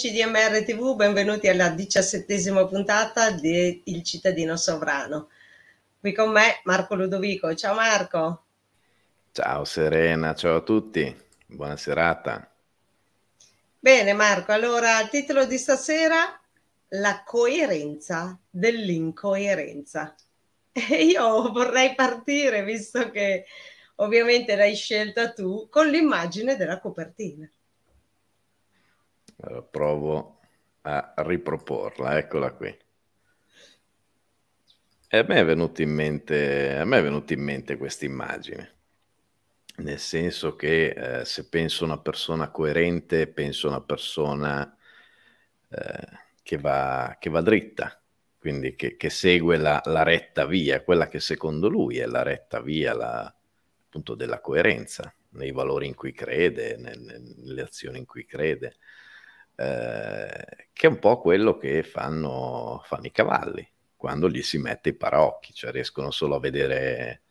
amici di MR TV, benvenuti alla diciassettesima puntata di Il cittadino sovrano. Qui con me Marco Ludovico. Ciao Marco. Ciao Serena, ciao a tutti. Buona serata. Bene Marco, allora il titolo di stasera La coerenza dell'incoerenza. E io vorrei partire, visto che ovviamente l'hai scelta tu, con l'immagine della copertina. Allora, provo a riproporla, eccola qui. E a me è venuta in mente, mente questa immagine, nel senso che eh, se penso a una persona coerente, penso a una persona eh, che, va, che, va, dritta, quindi che, che segue la, la, retta via, quella che secondo lui è la retta via la, appunto della coerenza, nei valori in cui crede, nel, nelle azioni in cui crede. Eh, che è un po' quello che fanno, fanno, i cavalli quando gli si mette i paraocchi, cioè riescono solo a vedere,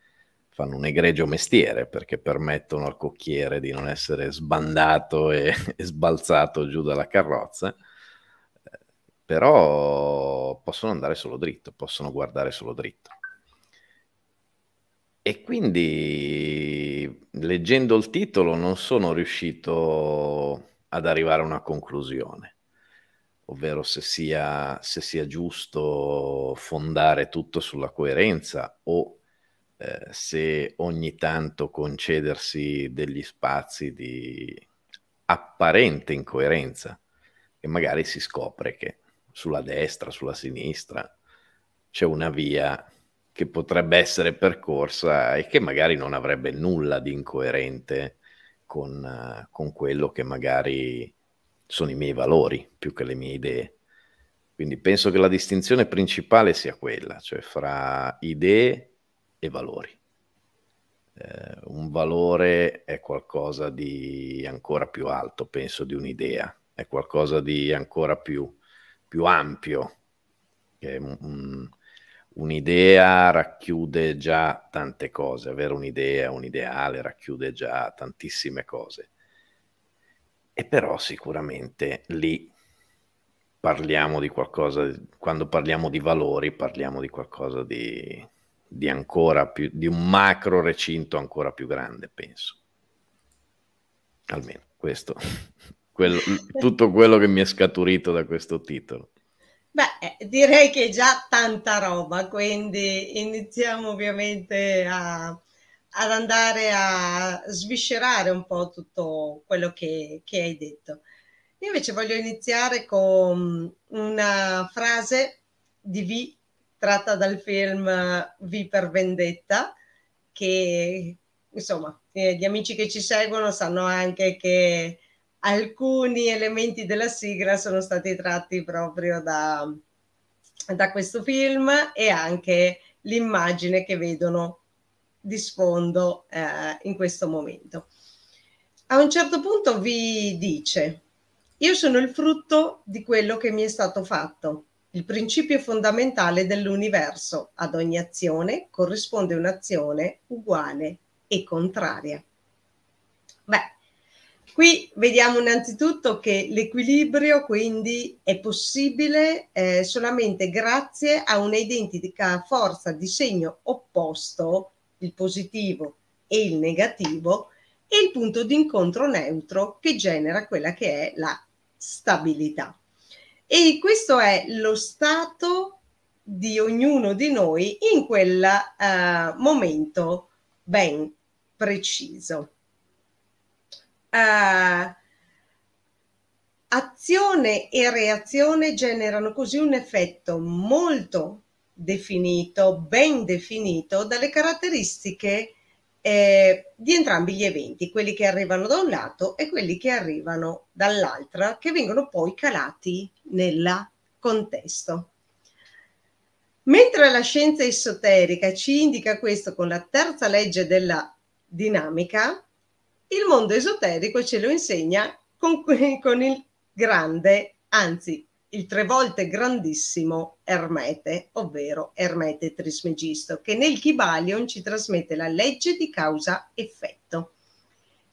fanno un egregio mestiere perché permettono al cocchiere di non essere sbandato e, e sbalzato giù dalla carrozza, però possono andare solo dritto, possono guardare solo dritto. E quindi leggendo il titolo non sono riuscito ad arrivare a una conclusione, ovvero se sia, se sia giusto fondare tutto sulla coerenza o eh, se ogni tanto concedersi degli spazi di apparente incoerenza e magari si scopre che sulla destra, sulla sinistra c'è una via che potrebbe essere percorsa e che magari non avrebbe nulla di incoerente con, con quello che magari sono i miei valori più che le mie idee. Quindi penso che la distinzione principale sia quella, cioè fra idee e valori. Eh, un valore è qualcosa di ancora più alto, penso, di un'idea, è qualcosa di ancora più, più ampio, che è un, un, un'idea racchiude già tante cose, avere un'idea, un ideale racchiude già tantissime cose. E però sicuramente lì parliamo di qualcosa, quando parliamo di valori parliamo di qualcosa di, di ancora più, di un macro recinto ancora più grande, penso. Almeno questo, quello, tutto quello che mi è scaturito da questo titolo. Beh, eh, direi che è già tanta roba, quindi iniziamo ovviamente a, ad andare a sviscerare un po' tutto quello che, che hai detto. Io invece voglio iniziare con una frase di V tratta dal film V per Vendetta, che insomma eh, gli amici che ci seguono sanno anche che alcuni elementi della sigla sono stati tratti proprio da, da questo film e anche l'immagine che vedono di sfondo eh, in questo momento. A un certo punto vi dice, io sono il frutto di quello che mi è stato fatto. Il principio fondamentale dell'universo, ad ogni azione corrisponde un'azione uguale e contraria. Beh, Qui vediamo innanzitutto che l'equilibrio quindi è possibile eh, solamente grazie a un'identica forza di segno opposto, il positivo e il negativo, e il punto di incontro neutro che genera quella che è la stabilità. E questo è lo stato di ognuno di noi in quel eh, momento ben preciso eh, azione e reazione generano così un effetto molto definito, ben definito dalle caratteristiche eh, di entrambi gli eventi, quelli che arrivano da un lato e quelli che arrivano dall'altra, che vengono poi calati nel contesto. Mentre la scienza esoterica ci indica questo con la terza legge della dinamica, il mondo esoterico ce lo insegna con, con il grande, anzi il tre volte grandissimo Ermete, ovvero Ermete Trismegisto, che nel Kibalion ci trasmette la legge di causa-effetto,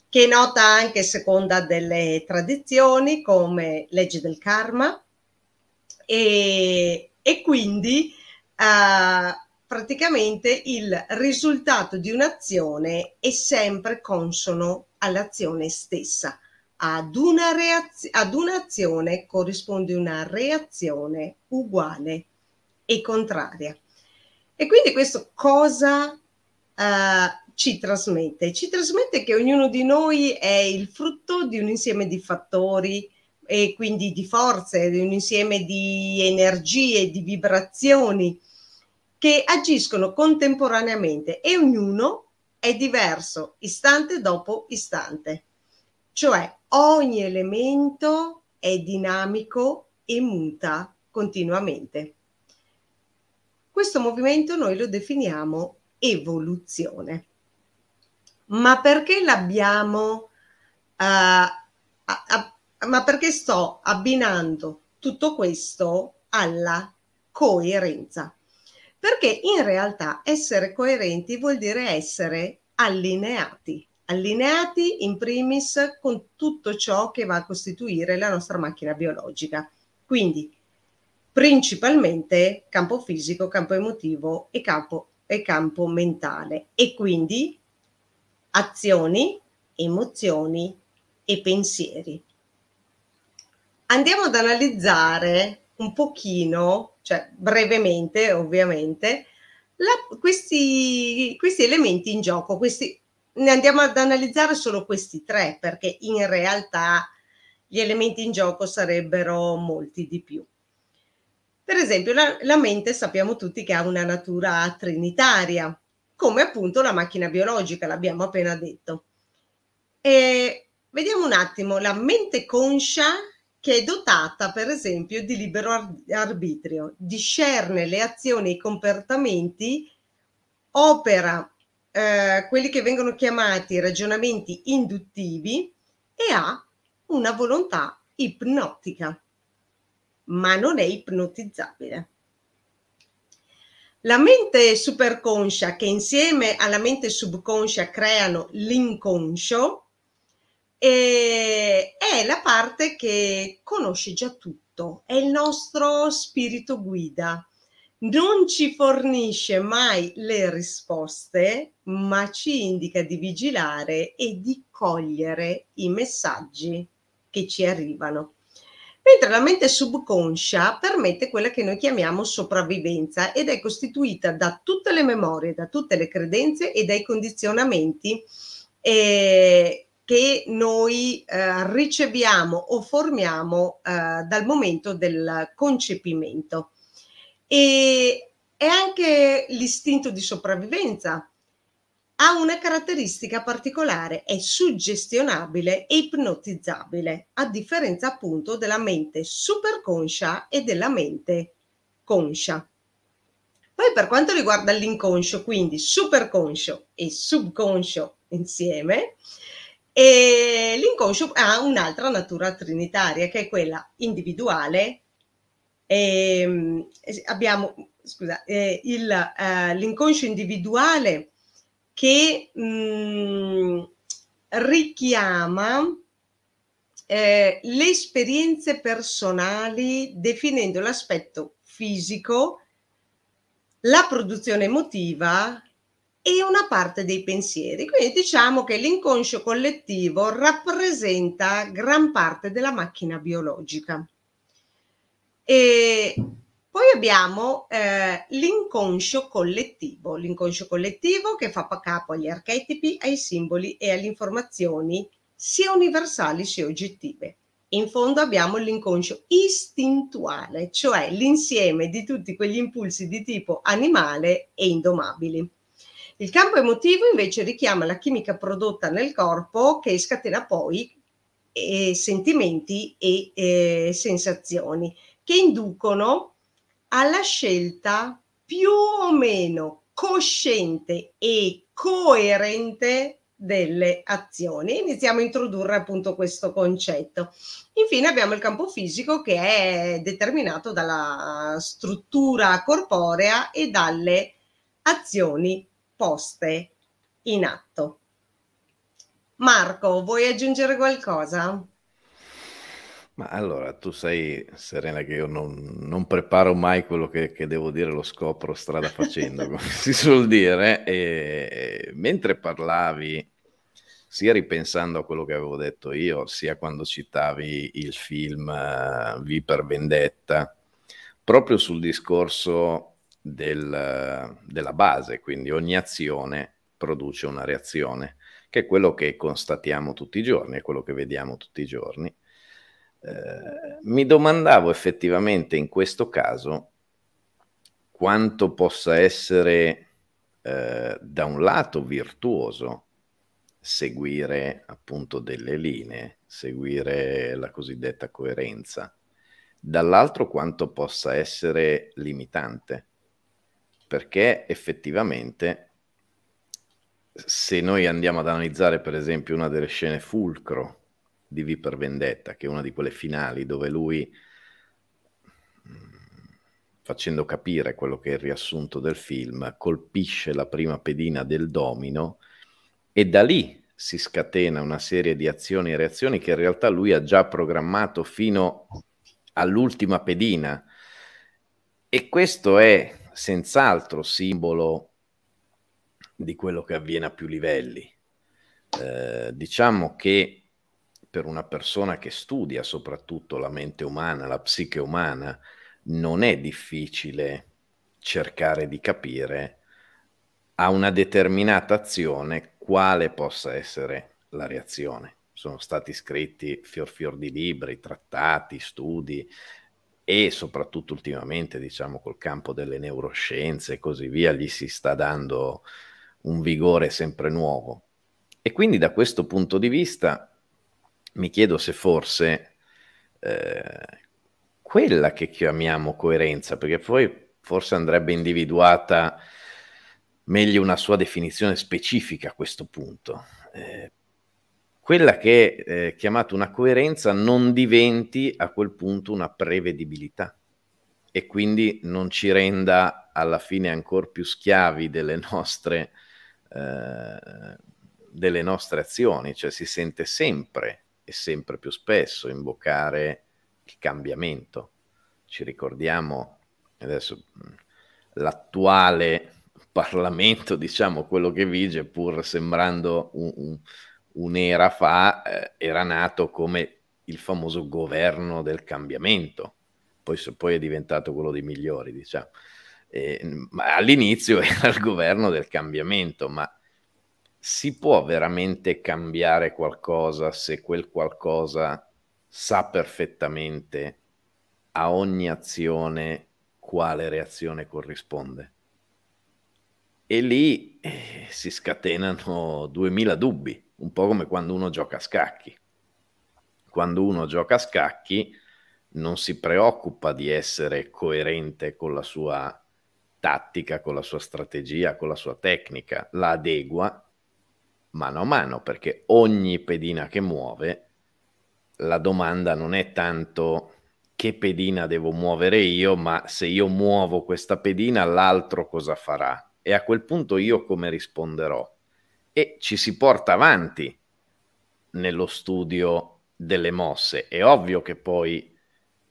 che è nota anche seconda delle tradizioni come legge del karma e, e quindi eh, praticamente il risultato di un'azione è sempre consono all'azione stessa. Ad, una reaz- ad un'azione corrisponde una reazione uguale e contraria. E quindi questo cosa uh, ci trasmette? Ci trasmette che ognuno di noi è il frutto di un insieme di fattori e quindi di forze, di un insieme di energie, di vibrazioni che agiscono contemporaneamente e ognuno è diverso istante dopo istante. Cioè ogni elemento è dinamico e muta continuamente. Questo movimento noi lo definiamo evoluzione. Ma perché l'abbiamo, uh, ma perché sto abbinando tutto questo alla coerenza? perché in realtà essere coerenti vuol dire essere allineati, allineati in primis con tutto ciò che va a costituire la nostra macchina biologica. Quindi principalmente campo fisico, campo emotivo e campo, e campo mentale e quindi azioni, emozioni e pensieri. Andiamo ad analizzare un pochino cioè brevemente ovviamente, la, questi, questi elementi in gioco, questi, ne andiamo ad analizzare solo questi tre perché in realtà gli elementi in gioco sarebbero molti di più. Per esempio la, la mente sappiamo tutti che ha una natura trinitaria, come appunto la macchina biologica, l'abbiamo appena detto. E vediamo un attimo, la mente conscia che è dotata per esempio di libero arbitrio, discerne le azioni e i comportamenti, opera eh, quelli che vengono chiamati ragionamenti induttivi e ha una volontà ipnotica, ma non è ipnotizzabile. La mente superconscia che insieme alla mente subconscia creano l'inconscio e è la parte che conosce già tutto, è il nostro spirito guida. Non ci fornisce mai le risposte, ma ci indica di vigilare e di cogliere i messaggi che ci arrivano. Mentre la mente subconscia permette quella che noi chiamiamo sopravvivenza ed è costituita da tutte le memorie, da tutte le credenze e dai condizionamenti eh, che noi eh, riceviamo o formiamo eh, dal momento del concepimento. E è anche l'istinto di sopravvivenza. Ha una caratteristica particolare, è suggestionabile e ipnotizzabile, a differenza appunto della mente superconscia e della mente conscia. Poi per quanto riguarda l'inconscio, quindi superconscio e subconscio insieme, e l'inconscio ha un'altra natura trinitaria che è quella individuale. E, ehm, abbiamo scusa, eh, il, eh, l'inconscio individuale che mh, mm, richiama eh, le esperienze personali definendo l'aspetto fisico, la produzione emotiva e una parte dei pensieri. Quindi diciamo che l'inconscio collettivo rappresenta gran parte della macchina biologica. E poi abbiamo eh, l'inconscio collettivo, l'inconscio collettivo che fa capo agli archetipi, ai simboli e alle informazioni sia universali sia oggettive. In fondo abbiamo l'inconscio istintuale, cioè l'insieme di tutti quegli impulsi di tipo animale e indomabili. Il campo emotivo invece richiama la chimica prodotta nel corpo che scatena poi eh, sentimenti e eh, sensazioni che inducono alla scelta più o meno cosciente e coerente delle azioni. Iniziamo a introdurre appunto questo concetto. Infine abbiamo il campo fisico che è determinato dalla struttura corporea e dalle azioni poste in atto. Marco, vuoi aggiungere qualcosa? Ma allora, tu sai, Serena, che io non, non preparo mai quello che, che, devo dire, lo scopro strada facendo, come si suol dire. E, mentre parlavi, sia ripensando a quello che avevo detto io, sia quando citavi il film uh, V per Vendetta, proprio sul discorso del, della base, quindi ogni azione produce una reazione, che è quello che constatiamo tutti i giorni, è quello che vediamo tutti i giorni. Eh, mi domandavo effettivamente in questo caso quanto possa essere eh, da un lato virtuoso seguire appunto delle linee, seguire la cosiddetta coerenza, dall'altro quanto possa essere limitante perché effettivamente se noi andiamo ad analizzare per esempio una delle scene fulcro di V per Vendetta, che è una di quelle finali dove lui mm, facendo capire quello che è il riassunto del film, colpisce la prima pedina del domino e da lì si scatena una serie di azioni e reazioni che in realtà lui ha già programmato fino all'ultima pedina. E questo è senz'altro simbolo di quello che avviene a più livelli. Eh, diciamo che per una persona che studia soprattutto la mente umana, la psiche umana, non è difficile cercare di capire a una determinata azione quale possa essere la reazione. Sono stati scritti fior fior di libri, trattati, studi, e soprattutto ultimamente, diciamo, col campo delle neuroscienze e così via, gli si sta dando un vigore sempre nuovo. E quindi da questo punto di vista mi chiedo se forse eh, quella che chiamiamo coerenza, perché poi forse andrebbe individuata meglio una sua definizione specifica a questo punto, eh, quella che eh, è chiamata una coerenza non diventi a quel punto una prevedibilità e quindi non ci renda alla fine ancora più schiavi delle nostre, eh, delle nostre azioni, cioè si sente sempre e sempre più spesso invocare il cambiamento. Ci ricordiamo adesso l'attuale Parlamento, diciamo quello che vige, pur sembrando un, un un'era fa eh, era nato come il famoso governo del cambiamento, poi, poi è diventato quello dei migliori, diciamo. Eh, all'inizio era il governo del cambiamento, ma si può veramente cambiare qualcosa se quel qualcosa sa perfettamente a ogni azione quale reazione corrisponde? E lì eh, si scatenano duemila dubbi un po' come quando uno gioca a scacchi. Quando uno gioca a scacchi non si preoccupa di essere coerente con la sua tattica, con la sua strategia, con la sua tecnica, la adegua mano a mano perché ogni pedina che muove la domanda non è tanto che pedina devo muovere io, ma se io muovo questa pedina l'altro cosa farà e a quel punto io come risponderò e ci si porta avanti nello studio delle mosse. È ovvio che poi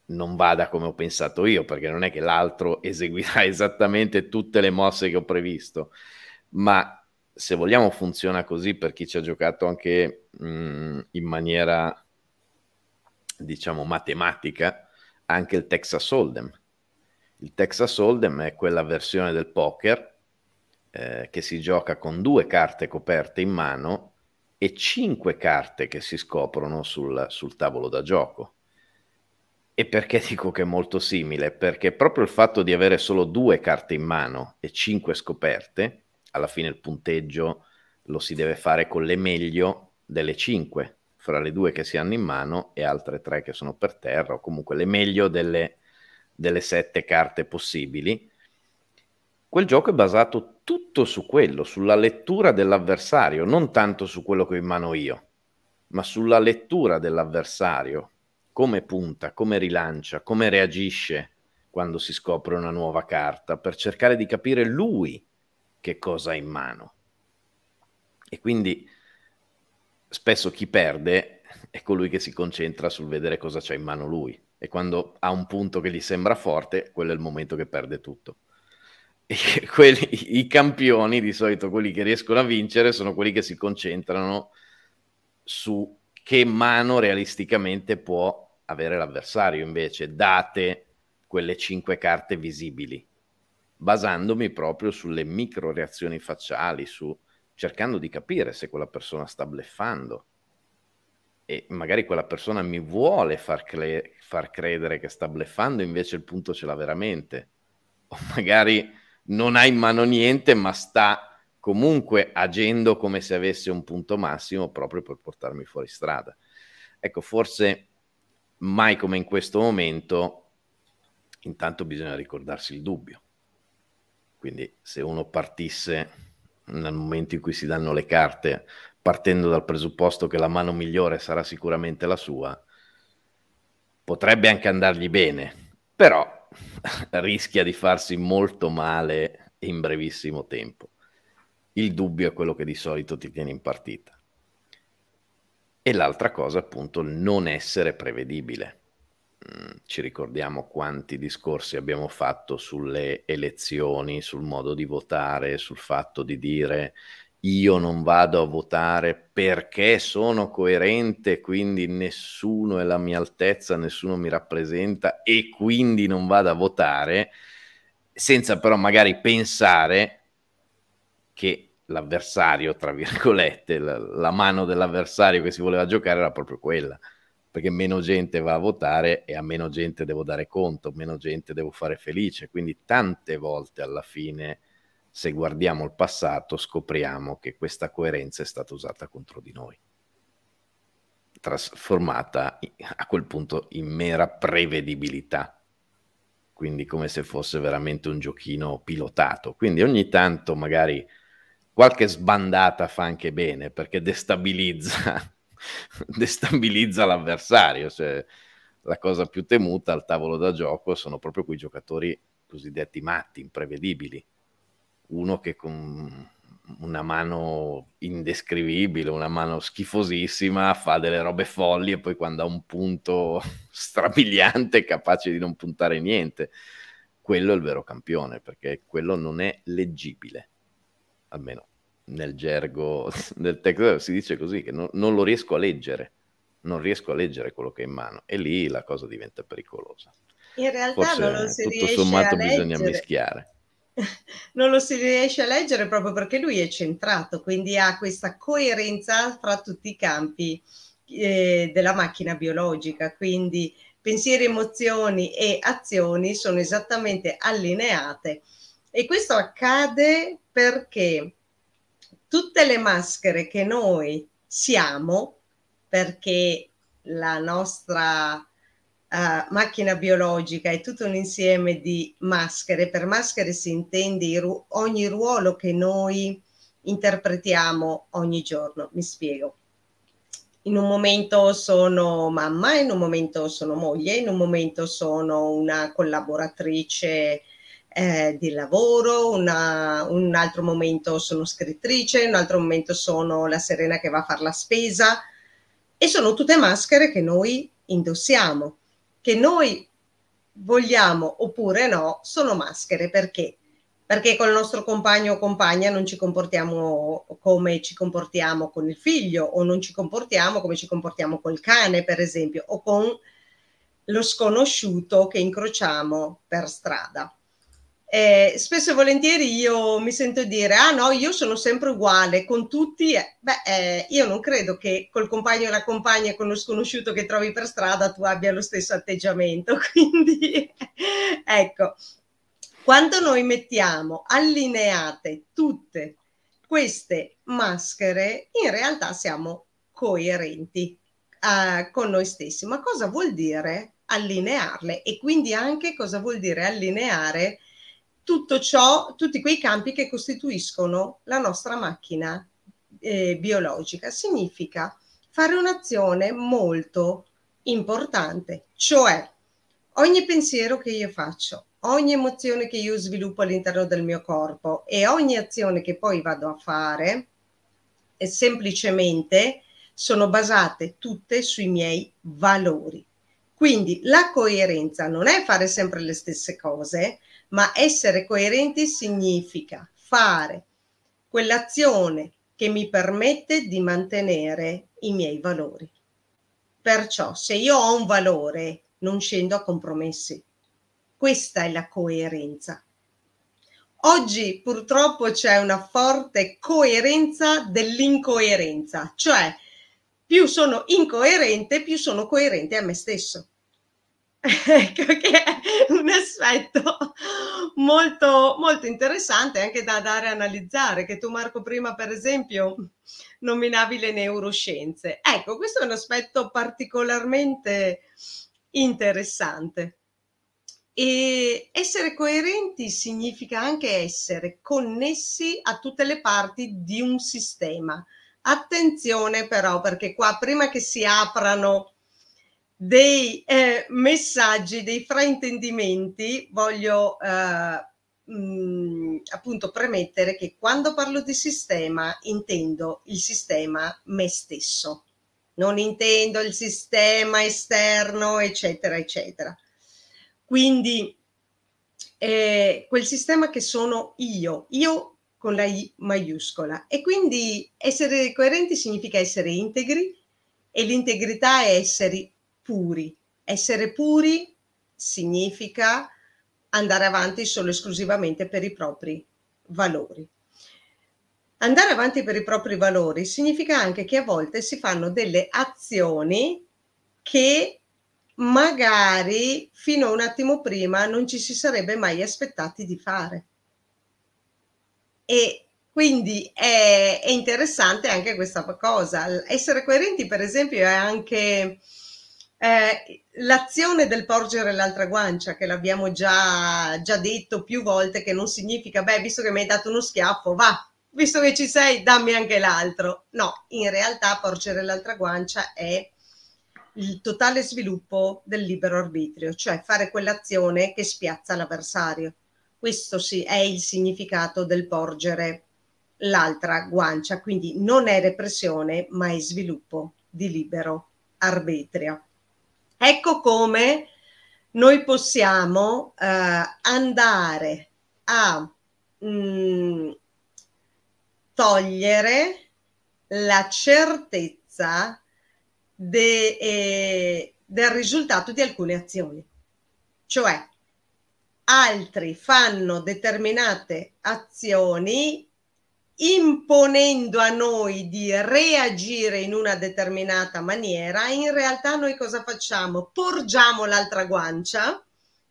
non vada come ho pensato io, perché non è che l'altro eseguirà esattamente tutte le mosse che ho previsto, ma se vogliamo funziona così per chi ci ha giocato anche mh, mm, in maniera, diciamo, matematica, anche il Texas Hold'em. Il Texas Hold'em è quella versione del poker eh, che si gioca con due carte coperte in mano e cinque carte che si scoprono sul, sul tavolo da gioco. E perché dico che è molto simile? Perché proprio il fatto di avere solo due carte in mano e cinque scoperte, alla fine il punteggio lo si deve fare con le meglio delle cinque, fra le due che si hanno in mano e altre tre che sono per terra, o comunque le meglio delle, delle sette carte possibili quel gioco è basato tutto su quello, sulla lettura dell'avversario, non tanto su quello che ho in mano io, ma sulla lettura dell'avversario, come punta, come rilancia, come reagisce quando si scopre una nuova carta, per cercare di capire lui che cosa ha in mano. E quindi spesso chi perde è colui che si concentra sul vedere cosa c'è in mano lui. E quando ha un punto che gli sembra forte, quello è il momento che perde tutto. quelli, i campioni di solito quelli che riescono a vincere sono quelli che si concentrano su che mano realisticamente può avere l'avversario invece date quelle cinque carte visibili basandomi proprio sulle micro reazioni facciali su cercando di capire se quella persona sta bleffando e magari quella persona mi vuole far, cre- far credere che sta bleffando invece il punto ce l'ha veramente o magari non ha in mano niente, ma sta comunque agendo come se avesse un punto massimo proprio per portarmi fuori strada. Ecco, forse mai come in questo momento, intanto bisogna ricordarsi il dubbio. Quindi se uno partisse nel momento in cui si danno le carte, partendo dal presupposto che la mano migliore sarà sicuramente la sua, potrebbe anche andargli bene, però rischia di farsi molto male in brevissimo tempo. Il dubbio è quello che di solito ti viene in partita. E l'altra cosa, appunto, non essere prevedibile. Mm, ci ricordiamo quanti discorsi abbiamo fatto sulle elezioni, sul modo di votare, sul fatto di dire io non vado a votare perché sono coerente, quindi nessuno è la mia altezza, nessuno mi rappresenta e quindi non vado a votare, senza però magari pensare che l'avversario, tra virgolette, la, la mano dell'avversario che si voleva giocare era proprio quella, perché meno gente va a votare e a meno gente devo dare conto, meno gente devo fare felice, quindi tante volte alla fine se guardiamo il passato scopriamo che questa coerenza è stata usata contro di noi, trasformata a quel punto in mera prevedibilità, quindi come se fosse veramente un giochino pilotato. Quindi ogni tanto magari qualche sbandata fa anche bene perché destabilizza, destabilizza l'avversario. Cioè, la cosa più temuta al tavolo da gioco sono proprio quei giocatori cosiddetti matti, imprevedibili, uno che con una mano indescrivibile, una mano schifosissima, fa delle robe folli e poi quando ha un punto strabiliante è capace di non puntare niente. Quello è il vero campione, perché quello non è leggibile, almeno nel gergo del tecno eh, si dice così, che non, non lo riesco a leggere, non riesco a leggere quello che è in mano e lì la cosa diventa pericolosa. In realtà Forse, non lo eh, si tutto riesce sommato bisogna mischiare. non lo si riesce a leggere proprio perché lui è centrato, quindi ha questa coerenza fra tutti i campi eh, della macchina biologica, quindi pensieri, emozioni e azioni sono esattamente allineate e questo accade perché tutte le maschere che noi siamo, perché la nostra macchina biologica è tutto un insieme di maschere. Per maschere si intende ru- ogni ruolo che noi interpretiamo ogni giorno. Mi spiego. In un momento sono mamma, in un momento sono moglie, in un momento sono una collaboratrice eh, di lavoro, una, un altro momento sono scrittrice, un altro momento sono la serena che va a fare la spesa e sono tutte maschere che noi indossiamo che noi vogliamo oppure no sono maschere perché perché col nostro compagno o compagna non ci comportiamo come ci comportiamo con il figlio o non ci comportiamo come ci comportiamo col cane, per esempio, o con lo sconosciuto che incrociamo per strada. Eh, spesso e volentieri io mi sento dire, ah no, io sono sempre uguale con tutti, eh, beh, eh, io non credo che col compagno e la compagna e con lo sconosciuto che trovi per strada tu abbia lo stesso atteggiamento, quindi ecco, quando noi mettiamo allineate tutte queste maschere, in realtà siamo coerenti eh, con noi stessi, ma cosa vuol dire allinearle e quindi anche cosa vuol dire allineare tutto ciò, tutti quei campi che costituiscono la nostra macchina eh, biologica. Significa fare un'azione molto importante, cioè ogni pensiero che io faccio, ogni emozione che io sviluppo all'interno del mio corpo e ogni azione che poi vado a fare, è semplicemente sono basate tutte sui miei valori. Quindi la coerenza non è fare sempre le stesse cose, ma essere coerenti significa fare quell'azione che mi permette di mantenere i miei valori. Perciò se io ho un valore non scendo a compromessi. Questa è la coerenza. Oggi purtroppo c'è una forte coerenza dell'incoerenza, cioè più sono incoerente, più sono coerente a me stesso ecco che è un aspetto molto, molto interessante anche da andare a analizzare, che tu Marco prima per esempio nominavi le neuroscienze. Ecco, questo è un aspetto particolarmente interessante. E essere coerenti significa anche essere connessi a tutte le parti di un sistema. Attenzione però, perché qua prima che si aprano dei eh, messaggi, dei fraintendimenti, voglio eh, mh, mm, appunto premettere che quando parlo di sistema intendo il sistema me stesso, non intendo il sistema esterno, eccetera, eccetera. Quindi eh, quel sistema che sono io, io con la I maiuscola. E quindi essere coerenti significa essere integri e l'integrità è essere puri. Essere puri significa andare avanti solo e esclusivamente per i propri valori. Andare avanti per i propri valori significa anche che a volte si fanno delle azioni che magari fino a un attimo prima non ci si sarebbe mai aspettati di fare. E quindi è, è interessante anche questa cosa. Essere coerenti, per esempio, è anche eh, l'azione del porgere l'altra guancia, che l'abbiamo già, già detto più volte, che non significa, beh, visto che mi hai dato uno schiaffo, va, visto che ci sei, dammi anche l'altro. No, in realtà porgere l'altra guancia è il totale sviluppo del libero arbitrio, cioè fare quell'azione che spiazza l'avversario. Questo sì è il significato del porgere l'altra guancia, quindi non è repressione, ma è sviluppo di libero arbitrio. Ecco come noi possiamo eh, andare a mh, mm, togliere la certezza de, eh, del risultato di alcune azioni. Cioè, altri fanno determinate azioni imponendo a noi di reagire in una determinata maniera, in realtà noi cosa facciamo? Porgiamo l'altra guancia,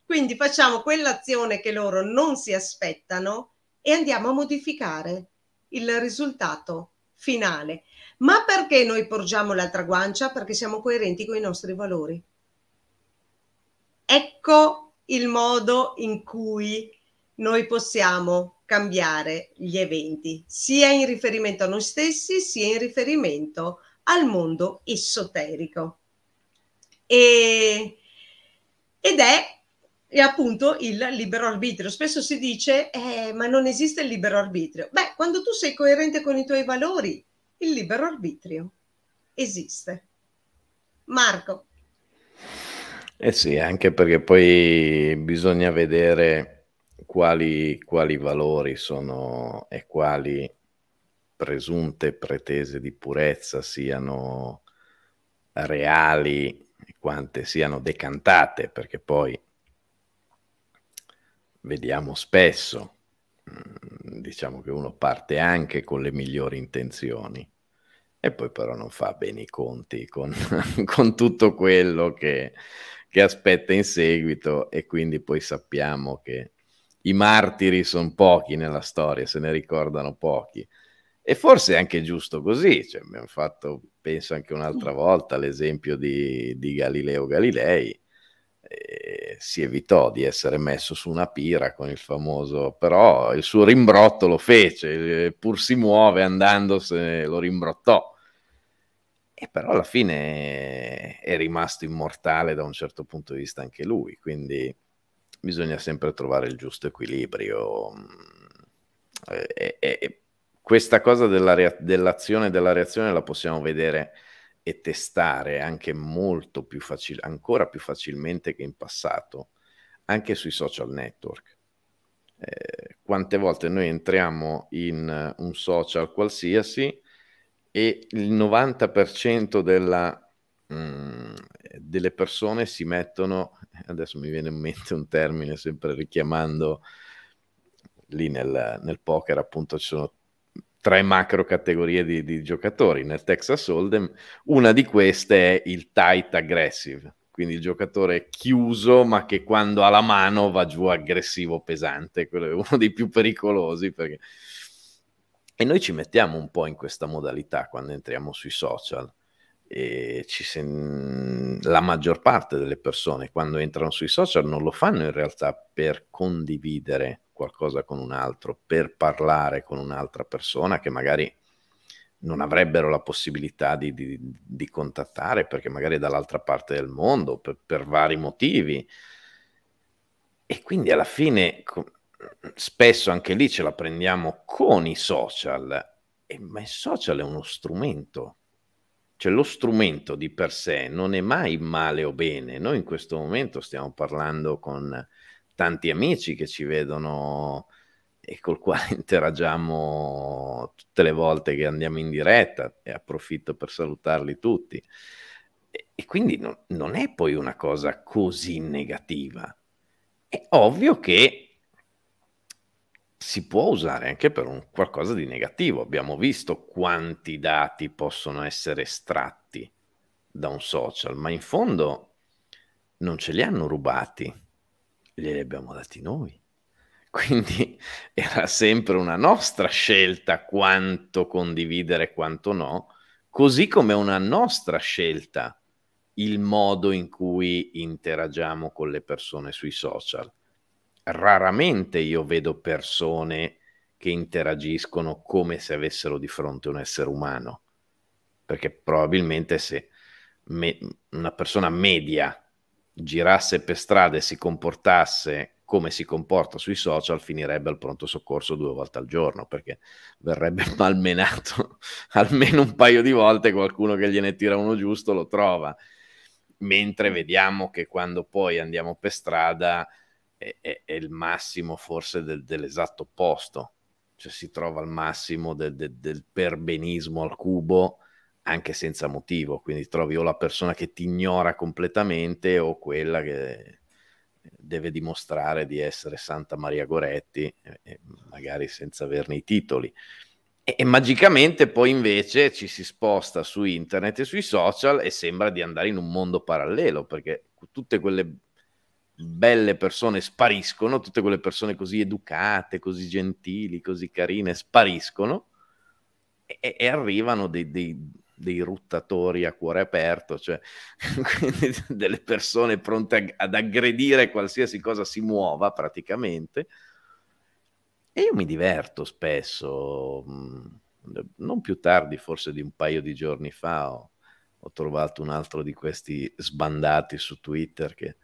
quindi facciamo quell'azione che loro non si aspettano e andiamo a modificare il risultato finale. Ma perché noi porgiamo l'altra guancia? Perché siamo coerenti con i nostri valori. Ecco il modo in cui noi possiamo cambiare gli eventi, sia in riferimento a noi stessi, sia in riferimento al mondo esoterico. E, ed è, è appunto il libero arbitrio. Spesso si dice, eh, ma non esiste il libero arbitrio. Beh, quando tu sei coerente con i tuoi valori, il libero arbitrio esiste. Marco. Eh sì, anche perché poi bisogna vedere quali, quali valori sono e quali presunte pretese di purezza siano reali e quante siano decantate, perché poi vediamo spesso, mm, diciamo che uno parte anche con le migliori intenzioni e poi però non fa bene i conti con, con tutto quello che, che aspetta in seguito e quindi poi sappiamo che i martiri sono pochi nella storia, se ne ricordano pochi. E forse è anche giusto così, cioè, abbiamo fatto, penso anche un'altra mm. volta, l'esempio di, di Galileo Galilei, eh, si evitò di essere messo su una pira con il famoso, però il suo rimbrotto lo fece, eh, pur si muove andandosene, lo rimbrottò. E però alla fine è rimasto immortale da un certo punto di vista anche lui, quindi bisogna sempre trovare il giusto equilibrio. Mm, eh, e, e, questa cosa della rea- dell'azione e della reazione la possiamo vedere e testare anche molto più facile, ancora più facilmente che in passato, anche sui social network. Eh, quante volte noi entriamo in eh, un social qualsiasi e il 90% della, mh, mm, delle persone si mettono adesso mi viene in mente un termine sempre richiamando lì nel, nel poker appunto ci sono tre macro categorie di, di, giocatori nel Texas Hold'em una di queste è il tight aggressive quindi il giocatore chiuso ma che quando ha la mano va giù aggressivo pesante quello è uno dei più pericolosi perché... e noi ci mettiamo un po' in questa modalità quando entriamo sui social sen... Mm, la maggior parte delle persone quando entrano sui social non lo fanno in realtà per condividere qualcosa con un altro, per parlare con un'altra persona che magari non avrebbero la possibilità di, di, di contattare perché magari è dall'altra parte del mondo per, per vari motivi. E quindi alla fine spesso anche lì ce la prendiamo con i social, e, ma il social è uno strumento cioè lo strumento di per sé non è mai male o bene. Noi in questo momento stiamo parlando con tanti amici che ci vedono e col quale interagiamo tutte le volte che andiamo in diretta e approfitto per salutarli tutti. E, e quindi no, non è poi una cosa così negativa. È ovvio che si può usare anche per un qualcosa di negativo. Abbiamo visto quanti dati possono essere estratti da un social, ma in fondo non ce li hanno rubati, glieli abbiamo dati noi. Quindi era sempre una nostra scelta quanto condividere, e quanto no, così come una nostra scelta il modo in cui interagiamo con le persone sui social raramente io vedo persone che interagiscono come se avessero di fronte un essere umano, perché probabilmente se me- una persona media girasse per strada e si comportasse come si comporta sui social finirebbe al pronto soccorso due volte al giorno perché verrebbe malmenato almeno un paio di volte qualcuno che gliene tira uno giusto lo trova mentre vediamo che quando poi andiamo per strada è, è, è il massimo forse del, dell'esatto opposto, cioè si trova al massimo de, de, del perbenismo al cubo anche senza motivo, quindi trovi o la persona che ti ignora completamente o quella che deve dimostrare di essere Santa Maria Goretti, eh, magari senza averne i titoli. E, e, magicamente poi invece ci si sposta su internet e sui social e sembra di andare in un mondo parallelo, perché tutte quelle belle persone spariscono, tutte quelle persone così educate, così gentili, così carine, spariscono e, e arrivano dei, dei, dei, ruttatori a cuore aperto, cioè delle persone pronte ad aggredire qualsiasi cosa si muova praticamente. E io mi diverto spesso, mm, non più tardi, forse di un paio di giorni fa, ho, ho trovato un altro di questi sbandati su Twitter che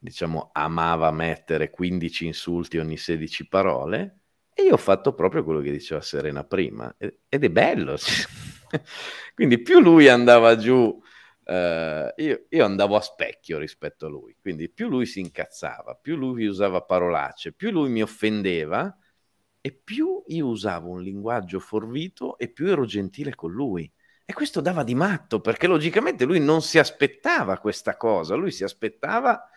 diciamo, amava mettere 15 insulti ogni 16 parole e io ho fatto proprio quello che diceva Serena prima ed è bello. quindi più lui andava giù, eh, io, io, andavo a specchio rispetto a lui, quindi più lui si incazzava, più lui usava parolacce, più lui mi offendeva e più io usavo un linguaggio forvito e più ero gentile con lui. E questo dava di matto, perché logicamente lui non si aspettava questa cosa, lui si aspettava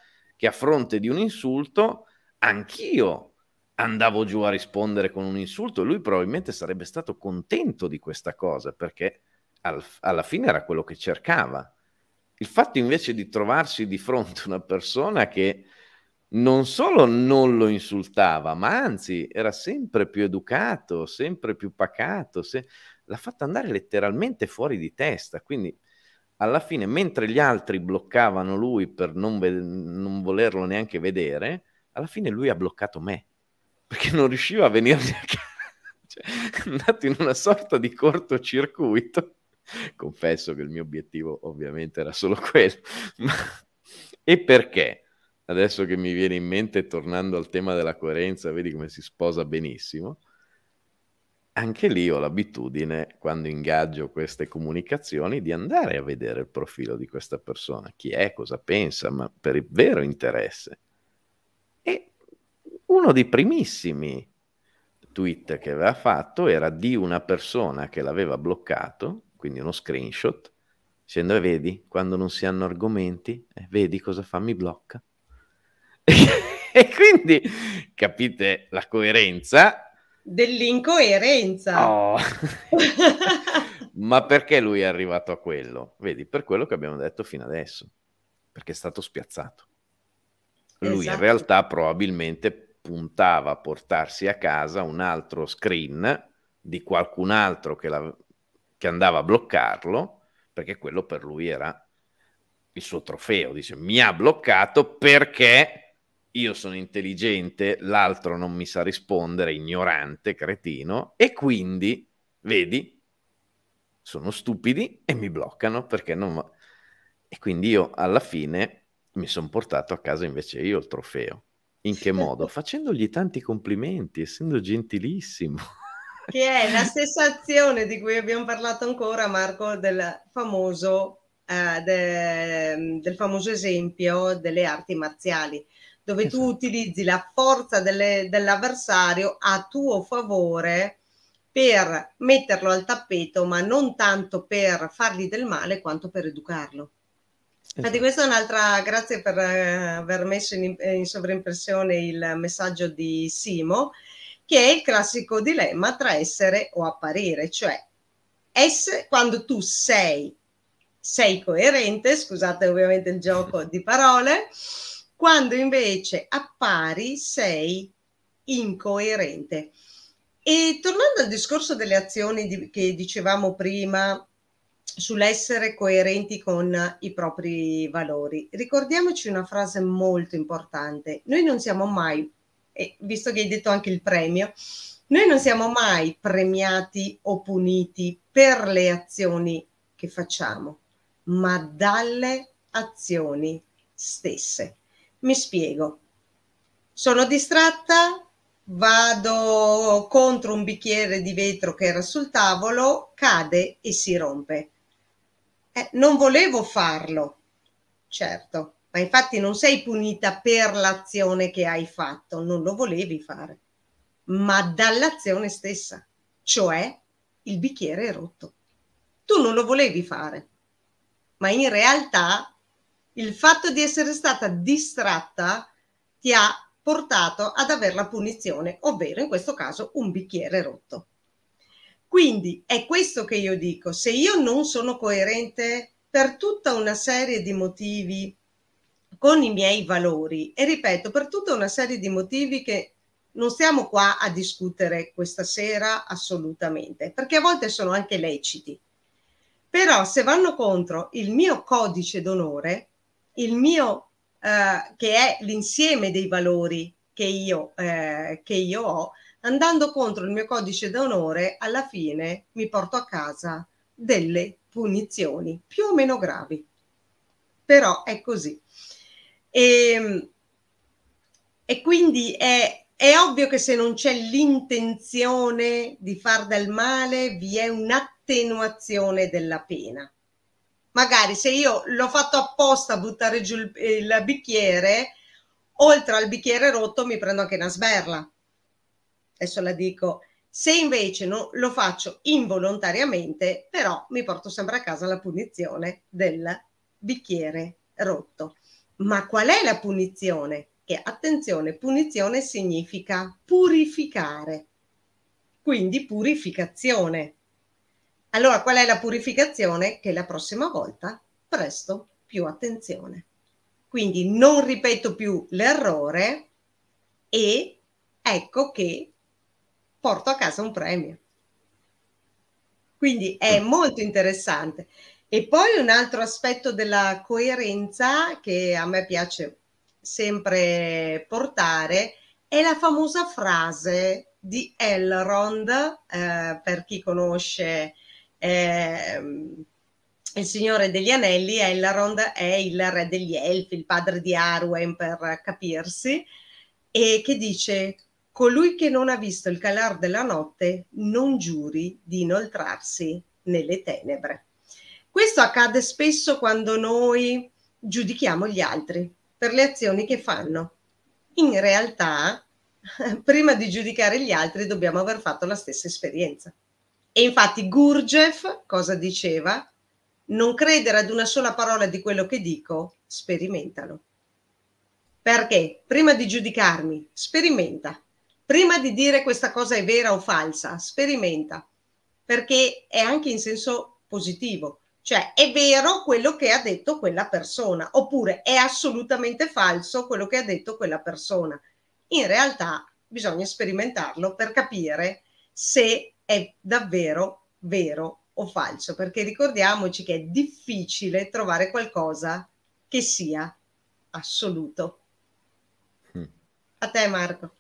che a fronte di un insulto anch'io andavo giù a rispondere con un insulto e lui probabilmente sarebbe stato contento di questa cosa perché al, alla fine era quello che cercava. Il fatto invece di trovarsi di fronte a una persona che non solo non lo insultava, ma anzi era sempre più educato, sempre più pacato, se... l'ha fatto andare letteralmente fuori di testa. Quindi alla fine, mentre gli altri bloccavano lui per non, ve- non volerlo neanche vedere, alla fine lui ha bloccato me, perché non riusciva a venirmi a casa. Cioè, è andato in una sorta di cortocircuito. Confesso che il mio obiettivo ovviamente era solo quello. Ma... E perché? Adesso che mi viene in mente, tornando al tema della coerenza, vedi come si sposa benissimo anche lì ho l'abitudine, quando ingaggio queste comunicazioni, di andare a vedere il profilo di questa persona, chi è, cosa pensa, ma per il vero interesse. E uno dei primissimi tweet che aveva fatto era di una persona che l'aveva bloccato, quindi uno screenshot, dicendo, eh, vedi, quando non si hanno argomenti, eh, vedi cosa fa, mi blocca. e quindi capite la coerenza dell'incoerenza. Oh. Ma perché lui è arrivato a quello? Vedi, per quello che abbiamo detto fino adesso, perché è stato spiazzato. Lui esatto. in realtà probabilmente puntava a portarsi a casa un altro screen di qualcun altro che, la, che andava a bloccarlo, perché quello per lui era il suo trofeo. Dice, mi ha bloccato perché io sono intelligente, l'altro non mi sa rispondere, ignorante, cretino, e quindi, vedi, sono stupidi e mi bloccano perché non... E quindi io alla fine mi sono portato a casa invece io il trofeo. In che modo? Facendogli tanti complimenti, essendo gentilissimo. Che è la stessa azione di cui abbiamo parlato ancora, Marco, del famoso, eh, de, del famoso esempio delle arti marziali dove esatto. tu utilizzi la forza delle, dell'avversario a tuo favore per metterlo al tappeto, ma non tanto per fargli del male quanto per educarlo. Infatti, esatto. questa è un'altra. Grazie per eh, aver messo in, in, sovraimpressione il messaggio di Simo, che è il classico dilemma tra essere o apparire, cioè essere, quando tu sei, sei coerente, scusate ovviamente il gioco di parole, quando invece appari sei incoerente. E tornando al discorso delle azioni di, che dicevamo prima sull'essere coerenti con i propri valori, ricordiamoci una frase molto importante. Noi non siamo mai, eh, visto che hai detto anche il premio, noi non siamo mai premiati o puniti per le azioni che facciamo, ma dalle azioni stesse. Mi spiego. Sono distratta, vado contro un bicchiere di vetro che era sul tavolo, cade e si rompe. Eh, non volevo farlo, certo, ma infatti non sei punita per l'azione che hai fatto, non lo volevi fare, ma dall'azione stessa, cioè il bicchiere è rotto. Tu non lo volevi fare, ma in realtà il fatto di essere stata distratta ti ha portato ad avere la punizione, ovvero in questo caso un bicchiere rotto. Quindi è questo che io dico, se io non sono coerente per tutta una serie di motivi con i miei valori e ripeto, per tutta una serie di motivi che non stiamo qua a discutere questa sera assolutamente, perché a volte sono anche leciti. Però se vanno contro il mio codice d'onore, il mio, eh, che è l'insieme dei valori che io, eh, che io ho, andando contro il mio codice d'onore, alla fine mi porto a casa delle punizioni più o meno gravi. Però è così. E, ehm, e quindi è, è ovvio che se non c'è l'intenzione di far del male, vi è un'attenuazione della pena magari se io l'ho fatto apposta a buttare giù il, il bicchiere, oltre al bicchiere rotto mi prendo anche una sberla. Adesso la dico. Se invece no, lo faccio involontariamente, però mi porto sempre a casa la punizione del bicchiere rotto. Ma qual è la punizione? Che attenzione, punizione significa purificare, quindi purificazione. Allora, qual è la purificazione? Che la prossima volta presto più attenzione. Quindi non ripeto più l'errore e ecco che porto a casa un premio. Quindi è mm. molto interessante. E poi un altro aspetto della coerenza che a me piace sempre portare è la famosa frase di Elrond, eh, per chi conosce eh, il Signore degli Anelli, Elrond è il re degli Elfi, il padre di Arwen per capirsi, e che dice colui che non ha visto il calar della notte non giuri di inoltrarsi nelle tenebre. Questo accade spesso quando noi giudichiamo gli altri per le azioni che fanno. In realtà, prima di giudicare gli altri dobbiamo aver fatto la stessa esperienza. E infatti Gurjev cosa diceva? Non credere ad una sola parola di quello che dico, sperimentalo. Perché prima di giudicarmi, sperimenta. Prima di dire questa cosa è vera o falsa, sperimenta. Perché è anche in senso positivo. Cioè è vero quello che ha detto quella persona, oppure è assolutamente falso quello che ha detto quella persona. In realtà bisogna sperimentarlo per capire se è davvero vero o falso, perché ricordiamoci che è difficile trovare qualcosa che sia assoluto. Mm. A te Marco.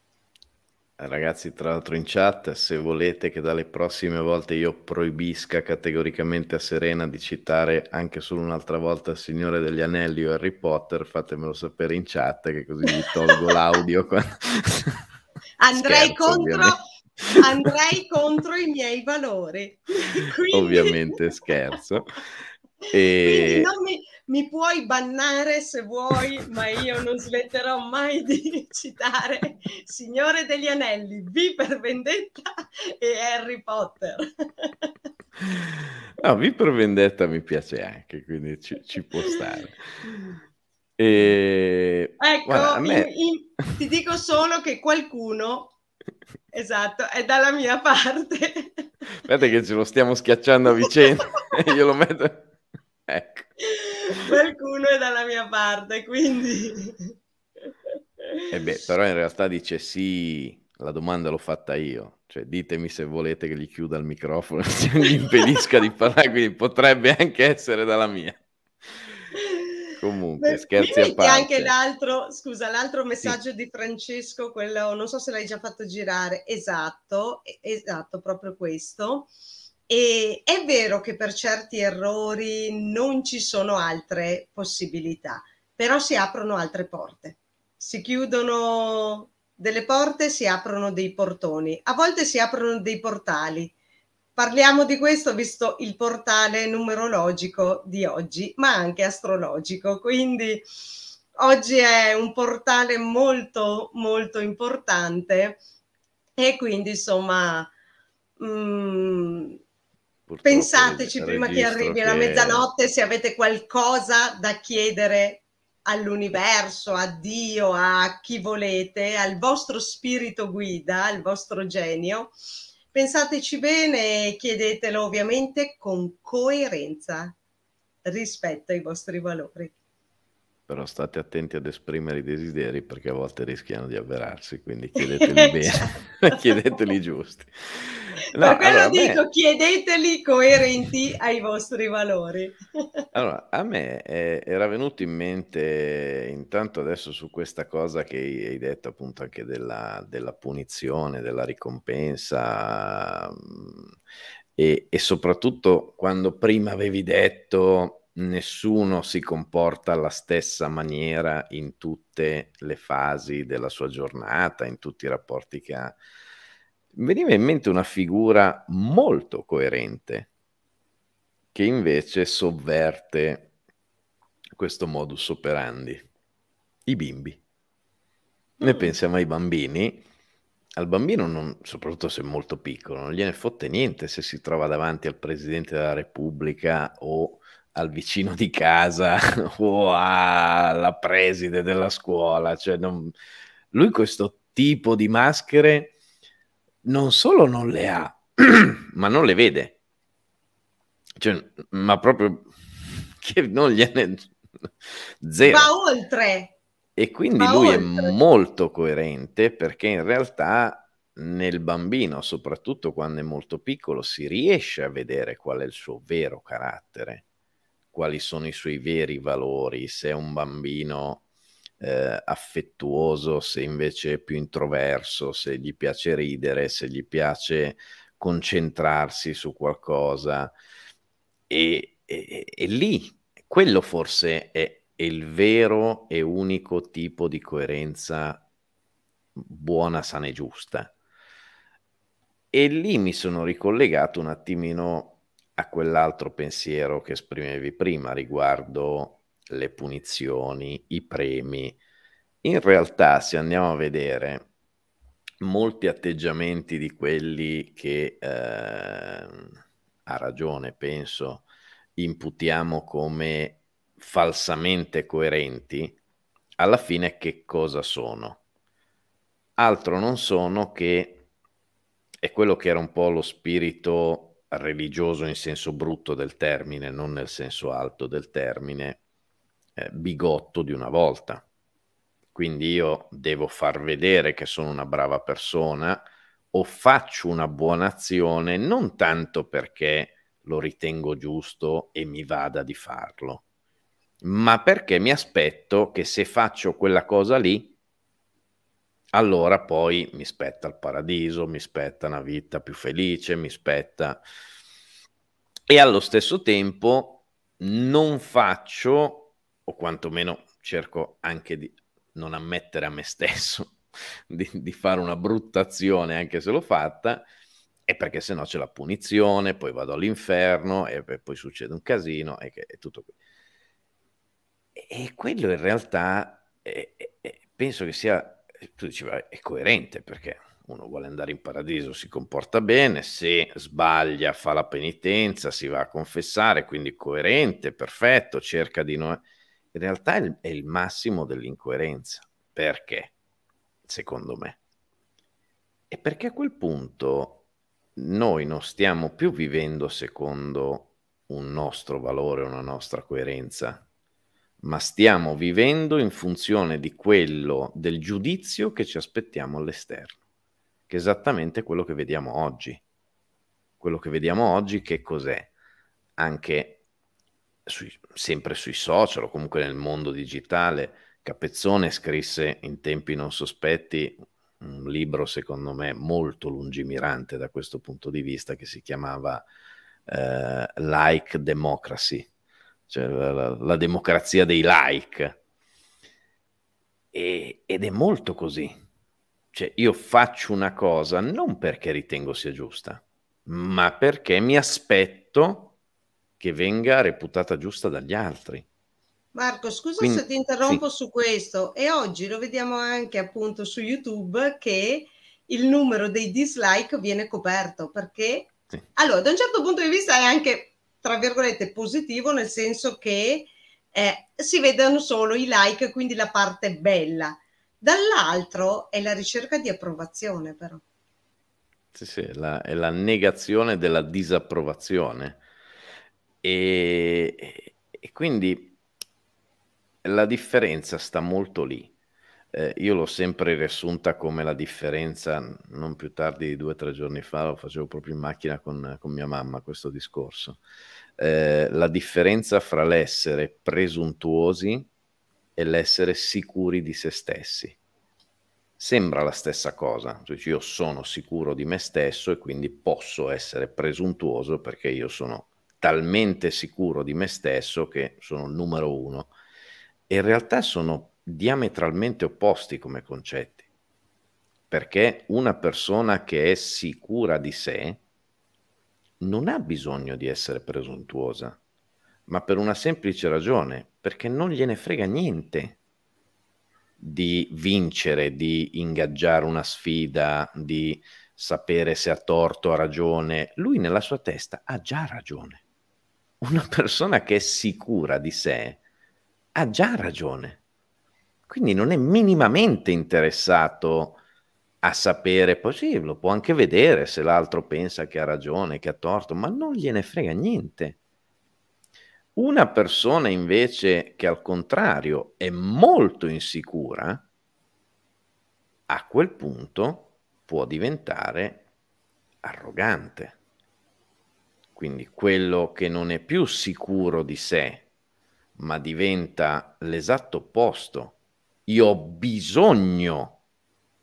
Eh, ragazzi, tra l'altro in chat, se volete che dalle prossime volte io proibisca categoricamente a Serena di citare anche solo un'altra volta il Signore degli Anelli o Harry Potter, fatemelo sapere in chat che così vi tolgo l'audio. Quando... Andrei Scherzo, contro ovviamente andrei contro i miei valori. Quindi... Ovviamente scherzo. E... Mi, mi, puoi bannare se vuoi, ma io non smetterò mai di citare Signore degli Anelli, V per Vendetta e Harry Potter. No, V per Vendetta mi piace anche, quindi ci, ci può stare. E... Ecco, Guarda, me... in, in, ti dico solo che qualcuno Esatto, è dalla mia parte. Guardate che ce lo stiamo schiacciando a vicenda. Io lo metto... Ecco. Qualcuno è dalla mia parte, quindi... E eh beh, però in realtà dice sì, la domanda l'ho fatta io. Cioè, ditemi se volete che gli chiuda il microfono, se gli impedisca di parlare, quindi potrebbe anche essere dalla mia. Comunque, Beh, scherzi a parte. anche l'altro, scusa, l'altro messaggio sì. di Francesco, quello, non so se l'hai già fatto girare, esatto, esatto, proprio questo. E è vero che per certi errori non ci sono altre possibilità, però si aprono altre porte. Si chiudono delle porte, si aprono dei portoni. A volte si aprono dei portali Parliamo di questo visto il portale numerologico di oggi, ma anche astrologico, quindi oggi è un portale molto molto importante e quindi insomma mh, mm, pensateci prima che arrivi che... la mezzanotte se avete qualcosa da chiedere all'universo, a Dio, a chi volete, al vostro spirito guida, al vostro genio Pensateci bene e chiedetelo ovviamente con coerenza rispetto ai vostri valori però state attenti ad esprimere i desideri perché a volte rischiano di avverarsi, quindi chiedeteli bene, certo. chiedeteli giusti. No, per quello allora, dico, me... chiedeteli coerenti ai vostri valori. allora, a me eh, era venuto in mente, intanto adesso su questa cosa che hai detto appunto anche della, della punizione, della ricompensa, mm, e, e soprattutto quando prima avevi detto nessuno si comporta alla stessa maniera in tutte le fasi della sua giornata, in tutti i rapporti che ha. Mi veniva in mente una figura molto coerente che invece sovverte questo modus operandi, i bimbi. Noi mm. pensiamo ai bambini, al bambino, non, soprattutto se è molto piccolo, non gliene fotte niente se si trova davanti al Presidente della Repubblica o al vicino di casa o alla preside della scuola. Cioè non... Lui questo tipo di maschere non solo non le ha, ma non le vede. Cioè, ma proprio che non gliene zero. Va oltre. E quindi va lui oltre. è molto coerente perché in realtà nel bambino, soprattutto quando è molto piccolo, si riesce a vedere qual è il suo vero carattere quali sono i suoi veri valori, se è un bambino eh, affettuoso, se invece è più introverso, se gli piace ridere, se gli piace concentrarsi su qualcosa. E, e, e lì, quello forse è, è il vero e unico tipo di coerenza buona, sana e giusta. E lì mi sono ricollegato un attimino a quell'altro pensiero che esprimevi prima riguardo le punizioni, i premi. In realtà, se andiamo a vedere, molti atteggiamenti di quelli che eh, a ragione penso imputiamo come falsamente coerenti, alla fine che cosa sono? Altro non sono che è quello che era un po' lo spirito religioso in senso brutto del termine, non nel senso alto del termine, eh, bigotto di una volta. Quindi io devo far vedere che sono una brava persona o faccio una buona azione non tanto perché lo ritengo giusto e mi vada di farlo, ma perché mi aspetto che se faccio quella cosa lì allora poi mi spetta il paradiso, mi spetta una vita più felice, mi spetta... E allo stesso tempo non faccio, o quantomeno cerco anche di non ammettere a me stesso, di, di fare una brutta azione anche se l'ho fatta, e perché sennò c'è la punizione, poi vado all'inferno e, e poi succede un casino e, e tutto qui. E, e quello in realtà è, è, penso che sia eh, tu dici, beh, è coerente perché uno vuole andare in paradiso, si comporta bene, se sbaglia fa la penitenza, si va a confessare, quindi coerente, perfetto, cerca di non... In realtà è il, è il massimo dell'incoerenza. Perché? Secondo me. È perché a quel punto noi non stiamo più vivendo secondo un nostro valore, una nostra coerenza, ma stiamo vivendo in funzione di quello del giudizio che ci aspettiamo all'esterno, che è esattamente quello che vediamo oggi. Quello che vediamo oggi che cos'è? Anche sui, sempre sui social o comunque nel mondo digitale, Capezzone scrisse in tempi non sospetti un libro secondo me molto lungimirante da questo punto di vista che si chiamava eh, Like Democracy cioè la, la, la democrazia dei like. E, ed è molto così. Cioè, io faccio una cosa non perché ritengo sia giusta, ma perché mi aspetto che venga reputata giusta dagli altri. Marco, scusa Quindi, se ti interrompo sì. su questo, e oggi lo vediamo anche appunto su YouTube che il numero dei dislike viene coperto perché sì. allora da un certo punto di vista è anche tra virgolette, positivo nel senso che eh, si vedono solo i like, quindi la parte bella. Dall'altro è la ricerca di approvazione, però. Sì, sì, la, è la negazione della disapprovazione. E, e quindi la differenza sta molto lì eh, io l'ho sempre riassunta come la differenza, non più tardi di due o tre giorni fa, lo facevo proprio in macchina con, con mia mamma questo discorso, eh, la differenza fra l'essere presuntuosi e l'essere sicuri di se stessi. Sembra la stessa cosa, cioè io sono sicuro di me stesso e quindi posso essere presuntuoso perché io sono talmente sicuro di me stesso che sono il numero uno. In realtà sono diametralmente opposti come concetti, perché una persona che è sicura di sé non ha bisogno di essere presuntuosa, ma per una semplice ragione, perché non gliene frega niente di vincere, di ingaggiare una sfida, di sapere se ha torto o ha ragione. Lui nella sua testa ha già ragione. Una persona che è sicura di sé ha già ragione. Quindi non è minimamente interessato a sapere, poi sì, lo può anche vedere se l'altro pensa che ha ragione, che ha torto, ma non gliene frega niente. Una persona invece che al contrario è molto insicura, a quel punto può diventare arrogante. Quindi quello che non è più sicuro di sé, ma diventa l'esatto opposto io ho bisogno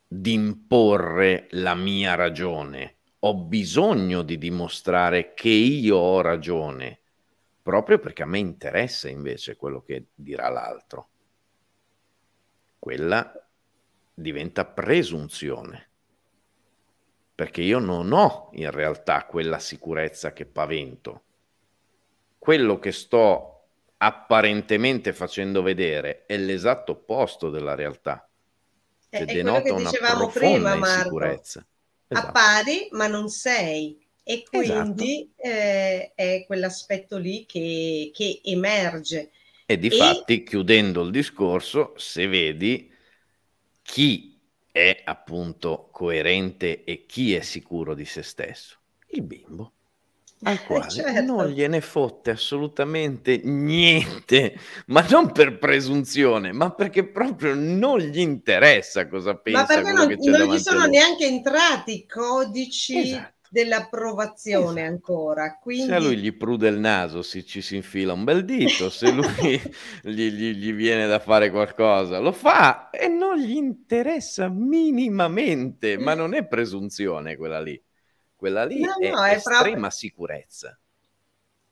di imporre la mia ragione, ho bisogno di dimostrare che io ho ragione, proprio perché a me interessa invece quello che dirà l'altro. Quella diventa presunzione, perché io non ho in realtà quella sicurezza che pavento. Quello che sto apparentemente facendo vedere è l'esatto opposto della realtà. Cioè, è denota una profonda prima, sicurezza. Esatto. Appari ma non sei. E esatto. quindi esatto. eh, è quell'aspetto lì che, che emerge. E di fatti, e... chiudendo il discorso, se vedi chi è appunto coerente e chi è sicuro di se stesso, il bimbo al eh, quale certo. non gliene fotte assolutamente niente, ma non per presunzione, ma perché proprio non gli interessa cosa pensa. Ma perché non, non gli sono lui. neanche entrati i codici esatto. dell'approvazione esatto. ancora. Quindi... Se a lui gli prude il naso, si, ci si infila un bel dito, se lui gli, gli, gli viene da fare qualcosa, lo fa e non gli interessa minimamente, ma mm. non è presunzione quella lì quella lì no, è, no, è estrema proprio... sicurezza.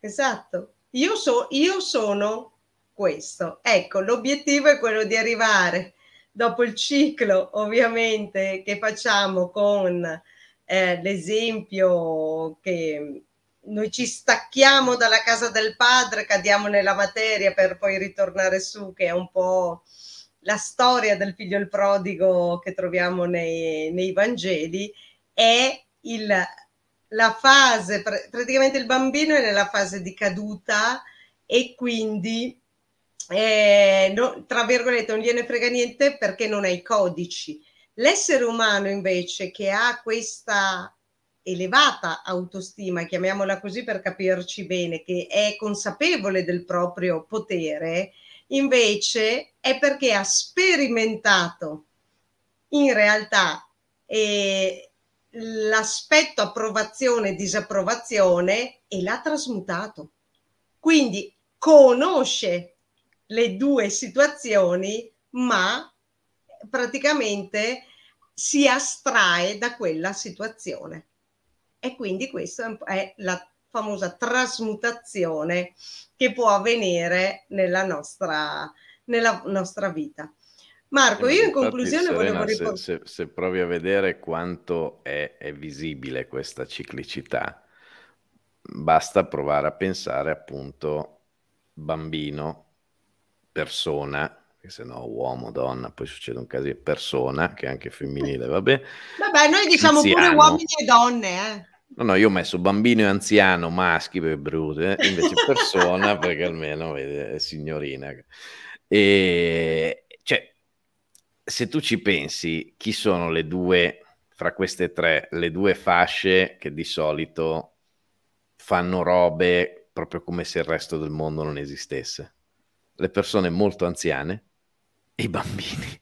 Esatto. Io, so, io sono questo. Ecco, l'obiettivo è quello di arrivare dopo il ciclo, ovviamente, che facciamo con eh, l'esempio che noi ci stacchiamo dalla casa del padre, cadiamo nella materia per poi ritornare su, che è un po' la storia del figlio il prodigo che troviamo nei, nei Vangeli, è il, la fase, praticamente il bambino è nella fase di caduta e quindi, eh, no, tra virgolette, non gliene frega niente perché non ha i codici. L'essere umano invece che ha questa elevata autostima, chiamiamola così per capirci bene, che è consapevole del proprio potere, invece è perché ha sperimentato in realtà eh, l'aspetto approvazione e disapprovazione e l'ha trasmutato. Quindi conosce le due situazioni, ma praticamente si astrae da quella situazione. E quindi questa è la famosa trasmutazione che può avvenire nella nostra, nella nostra vita. Marco, eh, io in conclusione Serena, volevo riportare... Se, se, se, provi a vedere quanto è, è, visibile questa ciclicità, basta provare a pensare appunto bambino, persona, che se no uomo, donna, poi succede un caso di persona, che è anche femminile, vabbè. Vabbè, noi diciamo anziano. pure uomini e donne, eh. No, no, io ho messo bambino e anziano, maschi per brute, eh, invece persona perché almeno vede, è signorina. E, se tu ci pensi, chi sono le due, fra queste tre, le due fasce che di solito fanno robe proprio come se il resto del mondo non esistesse? Le persone molto anziane e i bambini.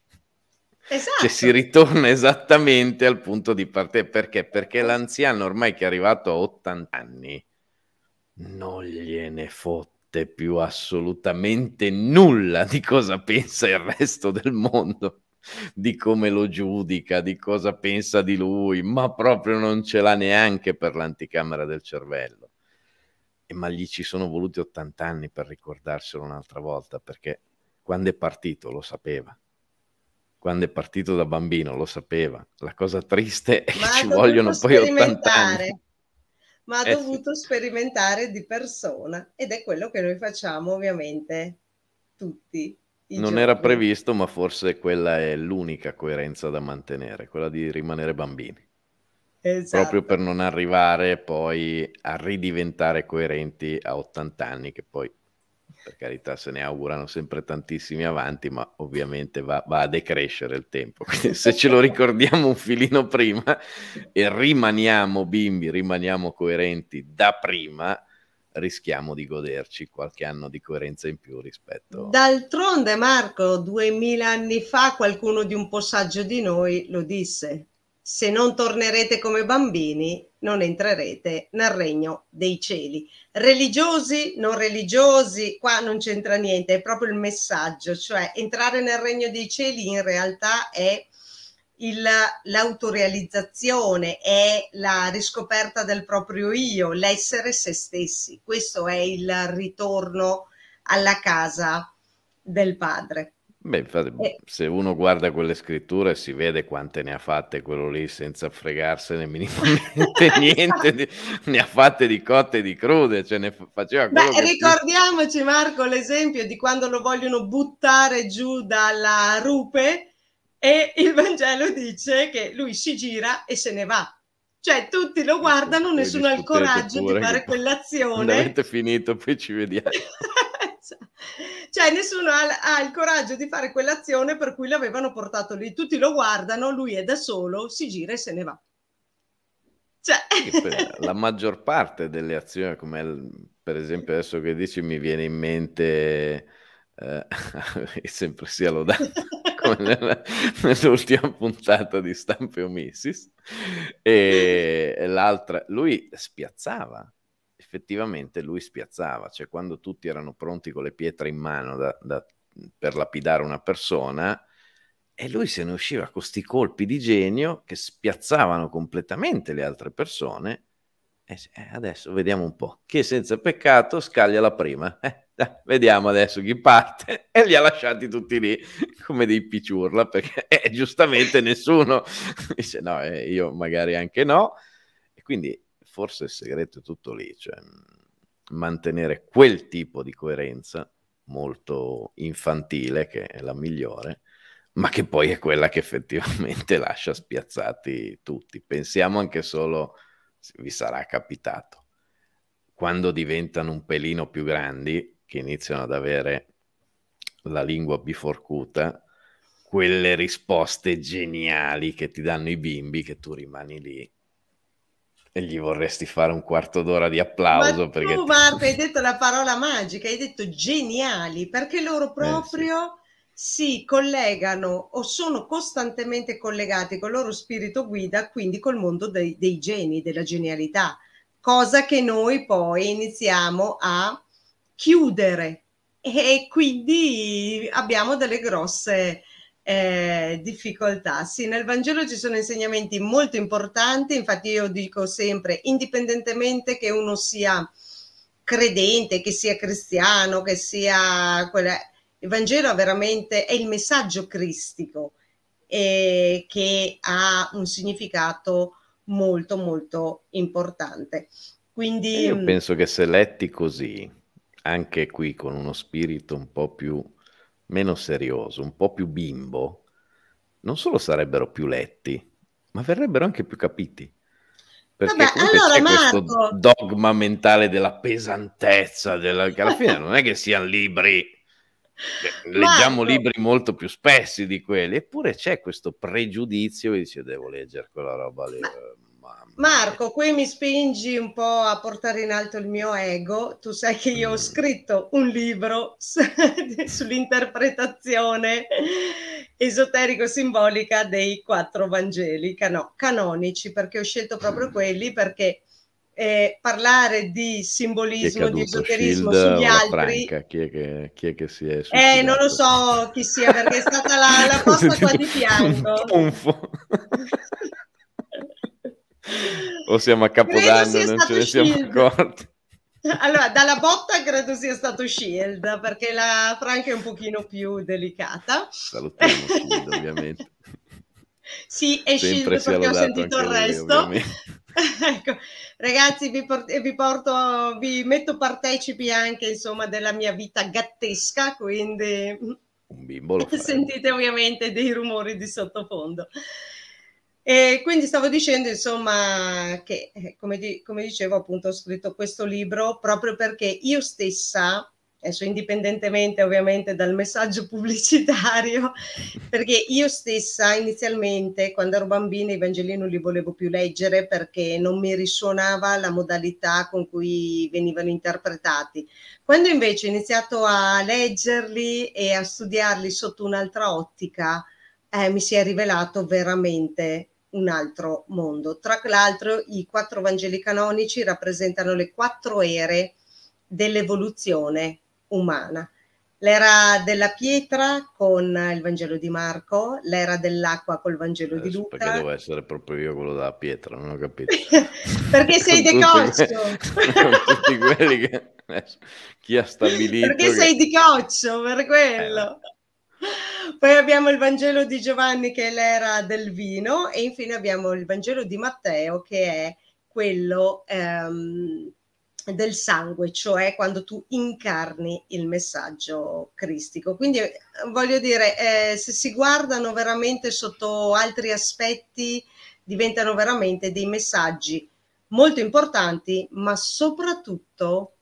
Esatto. Cioè si esatto. ritorna esattamente al punto di partenza. Perché? Perché l'anziano ormai che è arrivato a 80 anni non gliene fotte più assolutamente nulla di cosa pensa il resto del mondo di come lo giudica, di cosa pensa di lui, ma proprio non ce l'ha neanche per l'anticamera del cervello. E ma gli ci sono voluti 80 anni per ricordarselo un'altra volta, perché quando è partito lo sapeva. Quando è partito da bambino lo sapeva. La cosa triste è ma che ci vogliono poi 80 anni ma ha eh, dovuto sì. sperimentare di persona ed è quello che noi facciamo ovviamente tutti non era previsto, ma forse quella è l'unica coerenza da mantenere, quella di rimanere bambini. Esatto. Proprio per non arrivare poi a ridiventare coerenti a 80 anni, che poi per carità se ne augurano sempre tantissimi avanti, ma ovviamente va, va a decrescere il tempo. Quindi se ce lo ricordiamo un filino prima e rimaniamo bimbi, rimaniamo coerenti da prima, rischiamo di goderci qualche anno di coerenza in più rispetto. D'altronde, Marco, duemila anni fa qualcuno di un po' saggio di noi lo disse: se non tornerete come bambini, non entrerete nel regno dei cieli. Religiosi, non religiosi, qua non c'entra niente, è proprio il messaggio, cioè entrare nel regno dei cieli in realtà è il, l'autorealizzazione, è la riscoperta del proprio io, l'essere se stessi. Questo è il ritorno alla casa del padre. Beh, infatti, eh. se uno guarda quelle scritture si vede quante ne ha fatte quello lì senza fregarsene minimamente niente, di, ne ha fatte di cotte e di crude, cioè ne faceva quello Beh, ricordiamoci Marco l'esempio di quando lo vogliono buttare giù dalla rupe e il Vangelo dice che lui si gira e se ne va. Cioè tutti lo guardano, poi nessuno ha il coraggio di fare quell'azione. Avete finito, poi ci vediamo. cioè nessuno ha, ha, il coraggio di fare quell'azione per cui l'avevano portato lì. Tutti lo guardano, lui è da solo, si gira e se ne va. Cioè... la maggior parte delle azioni, come il, per esempio adesso che dici, mi viene in mente... Eh, sempre sia lodato. come nella, nell'ultima puntata di Stampe Omissis, e l'altra, lui spiazzava, effettivamente lui spiazzava, cioè quando tutti erano pronti con le pietre in mano da, da, per lapidare una persona, e lui se ne usciva con questi colpi di genio che spiazzavano completamente le altre persone. E eh, adesso vediamo un po'. Chi senza peccato scaglia la prima. Eh, eh, vediamo adesso chi parte e li ha lasciati tutti lì come dei picciurla perché eh, giustamente nessuno dice no eh, io magari anche no e quindi forse il segreto è tutto lì cioè mm, mantenere quel tipo di coerenza molto infantile che è la migliore ma che poi è quella che effettivamente lascia spiazzati tutti pensiamo anche solo vi sarà capitato quando diventano un pelino più grandi che iniziano ad avere la lingua biforcuta, quelle risposte geniali che ti danno i bimbi che tu rimani lì e gli vorresti fare un quarto d'ora di applauso. Ma perché tu, ti... Marco, hai detto la parola magica, hai detto geniali, perché loro proprio... Eh, sì si collegano o sono costantemente collegati col loro spirito guida, quindi col mondo dei, dei, geni, della genialità, cosa che noi poi iniziamo a chiudere e quindi abbiamo delle grosse eh, difficoltà. Sì, nel Vangelo ci sono insegnamenti molto importanti, infatti io dico sempre, indipendentemente che uno sia credente, che sia cristiano, che sia quella, il Vangelo è veramente è il messaggio cristico eh, che ha un significato molto molto importante. Quindi, io mm, penso che se letti così, anche qui con uno spirito un po' più meno serioso, un po' più bimbo, non solo sarebbero più letti, ma verrebbero anche più capiti. Perché Vabbè, allora, c'è Marco... questo dogma mentale della pesantezza, della... che alla fine non è che siano libri, leggiamo Marco... libri molto più spessi di quelli, eppure c'è questo pregiudizio che dice devo leggere quella roba lì. Ma Marco, qui mi spingi un po' a portare in alto il mio ego. Tu sai che io ho mm. scritto un libro sull'interpretazione esoterico-simbolica dei quattro Vangeli cano- canonici, perché ho scelto proprio mm. quelli perché eh, parlare di simbolismo, di esoterismo Shield, sugli altri. chi, è che, chi, è che, si è Eh, non lo so chi sia, perché è stata la, la posta qua di fianco. o siamo a Capodanno non ce ne shield. siamo accorti. Allora, dalla botta credo sia stato Shield, perché la Franca è un pochino più delicata. Salutiamo Shield, ovviamente. Sì, è Sempre Shield perché ho sentito il resto. Lui, ecco, ragazzi, vi, port- vi, porto, vi metto partecipi anche, insomma, della mia vita gattesca, quindi... Un bimbo Sentite ovviamente dei rumori di sottofondo. E quindi stavo dicendo, insomma, che eh, come, di, come, dicevo, appunto, ho scritto questo libro proprio perché io stessa, adesso indipendentemente ovviamente dal messaggio pubblicitario, perché io stessa inizialmente, quando ero bambina, i Vangeli non li volevo più leggere perché non mi risuonava la modalità con cui venivano interpretati. Quando invece ho iniziato a leggerli e a studiarli sotto un'altra ottica, eh, mi si è rivelato veramente un altro mondo. Tra l'altro i quattro Vangeli canonici rappresentano le quattro ere dell'evoluzione umana. L'era della pietra con il Vangelo di Marco, l'era dell'acqua col Vangelo eh, di Luca. Perché devo essere proprio io quello della pietra, non ho capito. perché sei decoccio. tutti quelli che... Chi ha stabilito... Perché che... sei di coccio, per quello. Eh. Poi abbiamo il Vangelo di Giovanni che è l'era del vino e infine abbiamo il Vangelo di Matteo che è quello ehm, del sangue, cioè quando tu incarni il messaggio cristico. Quindi voglio dire, eh, se si guardano veramente sotto altri aspetti, diventano veramente dei messaggi molto importanti, ma soprattutto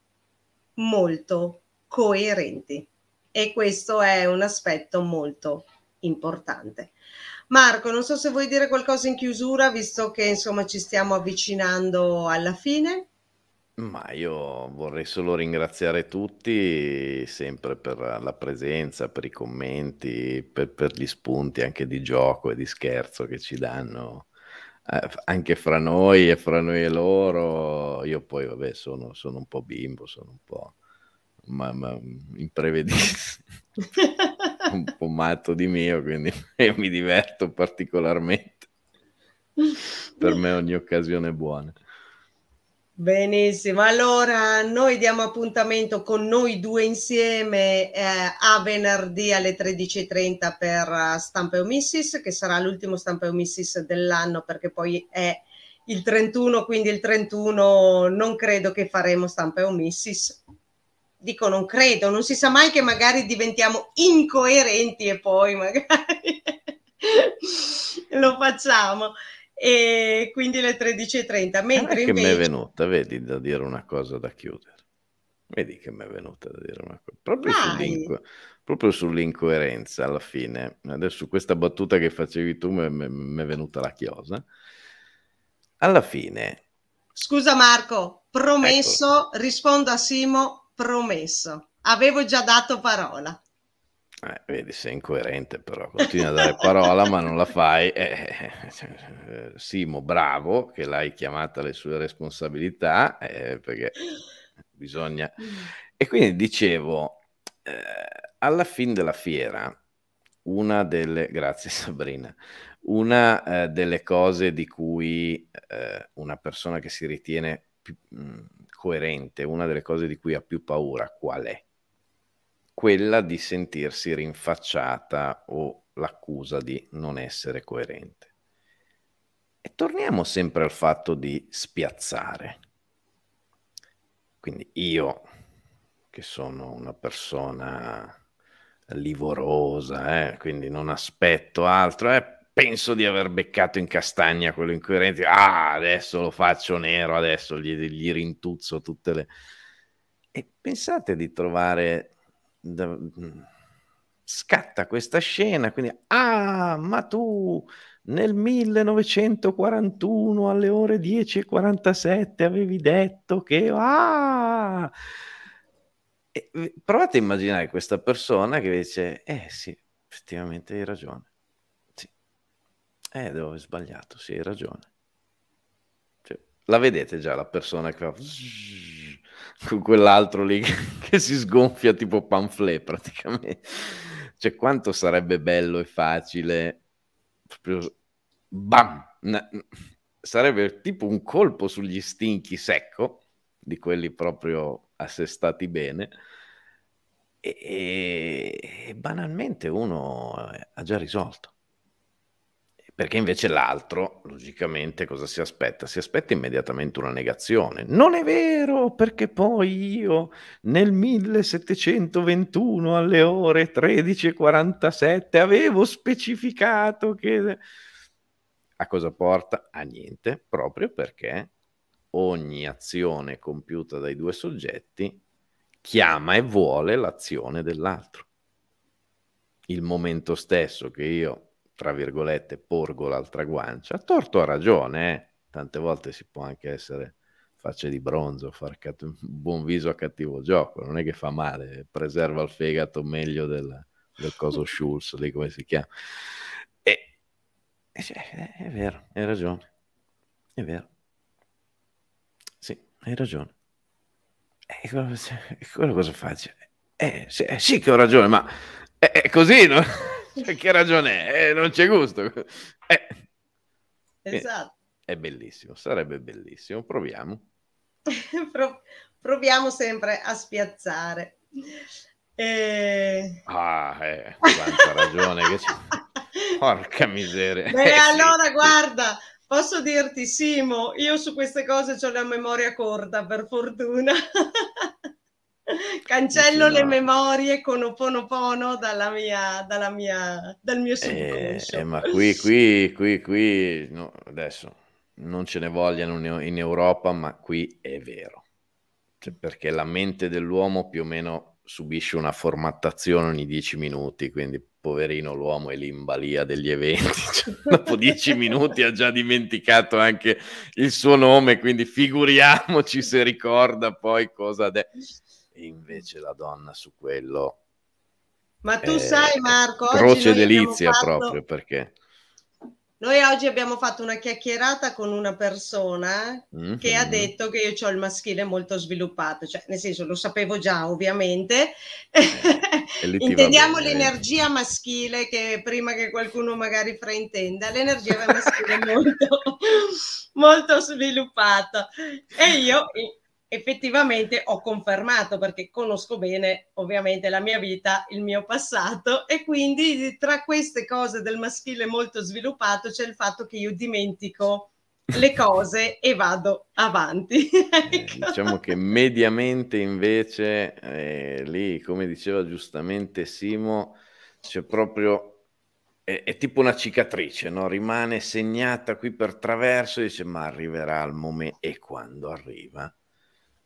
molto coerenti e questo è un aspetto molto importante. Marco, non so se vuoi dire qualcosa in chiusura, visto che insomma ci stiamo avvicinando alla fine. Ma io vorrei solo ringraziare tutti sempre per la presenza, per i commenti, per, per gli spunti anche di gioco e di scherzo che ci danno eh, anche fra noi e fra noi e loro. Io poi, vabbè, sono, sono un po' bimbo, sono un po' ma, ma imprevedibile, un po' matto di mio, quindi mi diverto particolarmente. Per me ogni occasione è buona. Benissimo, allora noi diamo appuntamento con noi due insieme eh, a venerdì alle 13.30 per uh, eh, Stampa e Omissis, che sarà l'ultimo Stampa e Omissis dell'anno perché poi è il 31, quindi il 31 non credo che faremo Stampa e Omissis, dico non credo, non si sa mai che magari diventiamo incoerenti e poi magari lo facciamo. E quindi le 13.30. Mentre ah, che invece... mi è venuta, vedi, da dire una cosa da chiudere. Vedi che mi è venuta da dire una cosa. Proprio, sull'inco... proprio sull'incoerenza alla fine. Adesso questa battuta che facevi tu mi è venuta la chiosa. Alla fine... Scusa Marco, promesso, Eccolo. rispondo a Simo promesso. Avevo già dato parola. Eh, vedi, sei incoerente però, continui a dare parola ma non la fai. Eh, eh, eh Simo, bravo che l'hai chiamata alle sue responsabilità eh, perché bisogna... E quindi dicevo, alla fine della fiera, una delle... Grazie Sabrina. Una delle cose di cui una persona che si ritiene più, mm, coerente, una delle cose di cui ha più paura qual è? Quella di sentirsi rinfacciata o l'accusa di non essere coerente. E torniamo sempre al fatto di spiazzare. Quindi io, che sono una persona livorosa, eh, quindi non aspetto altro, eh, penso di aver beccato in castagna quello incoerente. Ah, adesso lo faccio nero, adesso gli, gli rintuzzo tutte le... E pensate di trovare... Da... Scatta questa scena, quindi, ah, ma tu nel 1941 alle ore 10.47 avevi detto che... Ah! E provate a immaginare questa persona che dice, eh sì, effettivamente hai ragione eh, devo aver sbagliato, sì, hai ragione. Cioè, la vedete già la persona che fa con quell'altro lì che, si sgonfia tipo pamphlet praticamente. Cioè, quanto sarebbe bello e facile proprio bam! Na, sarebbe tipo un colpo sugli stinchi secco, di quelli proprio assestati bene, e, e banalmente uno eh, ha già risolto. Perché invece l'altro, logicamente, cosa si aspetta? Si aspetta immediatamente una negazione. Non è vero, perché poi io nel 1721 alle ore 13.47 avevo specificato che... A cosa porta? A niente, proprio perché ogni azione compiuta dai due soggetti chiama e vuole l'azione dell'altro. Il momento stesso che io tra virgolette, porgo l'altra guancia, torto ha ragione, eh? tante volte si può anche essere facce di bronzo, far cat- buon viso a cattivo gioco, non è che fa male, preserva il fegato meglio del, del coso Schulz, lì come si chiama. E, e cioè, è vero, hai ragione, è vero. Sì, hai ragione. E eh, quello, quello cosa faccio? Eh, sì, eh, sì, che ho ragione, ma è, è così, no? Cioè, che ragione è? Eh, non c'è gusto. Eh. Esatto. È bellissimo, sarebbe bellissimo. Proviamo. proviamo sempre a spiazzare. E... Eh. Ah, eh, quanta ragione che c'è. Porca miseria. Beh, eh, allora sì, guarda, posso dirti Simo, io su queste cose ho la memoria corta, per fortuna. Cancello le memorie con Oponopono dalla mia, dalla mia, dal mio eh, subconscio. Eh, eh, ma qui, qui, qui, qui, no, adesso non ce ne vogliano in Europa, ma qui è vero. Cioè, perché la mente dell'uomo più o meno subisce una formattazione ogni dieci minuti, quindi poverino l'uomo è l'imbalia degli eventi. Cioè, dopo dieci minuti ha già dimenticato anche il suo nome, quindi figuriamoci se ricorda poi cosa... De- e invece la donna su quello... Ma tu sai Marco... Croce delizia fatto... proprio perché... Noi oggi abbiamo fatto una chiacchierata con una persona mm-hmm. che ha detto che io ho il maschile molto sviluppato, cioè nel senso lo sapevo già ovviamente. Eh, Intendiamo l'energia maschile che prima che qualcuno magari fraintenda, l'energia maschile molto, molto sviluppata. E io effettivamente ho confermato perché conosco bene ovviamente la mia vita, il mio passato e quindi tra queste cose del maschile molto sviluppato c'è il fatto che io dimentico le cose e vado avanti. eh, ecco. diciamo che mediamente invece eh, lì, come diceva giustamente Simo, c'è proprio è, è, tipo una cicatrice, no? rimane segnata qui per traverso e dice ma arriverà il momento e quando arriva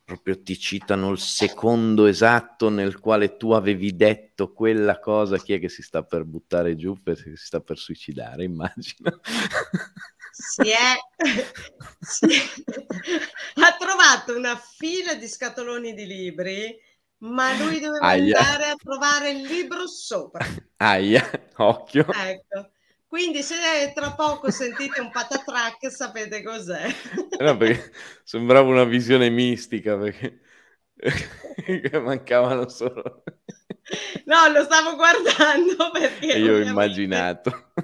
proprio ti citano il secondo esatto nel quale tu avevi detto quella cosa, chi è che si sta per buttare giù, per, si sta per suicidare, immagino. Si è, si è... ha trovato una fila di scatoloni di libri, ma lui doveva Aia. andare a trovare il libro sopra. Aia, occhio. Ecco. Quindi se tra poco sentite un patatrack sapete cos'è. Eh no, sembrava una visione mistica perché mancavano solo... No, lo stavo guardando perché... E io ho immaginato.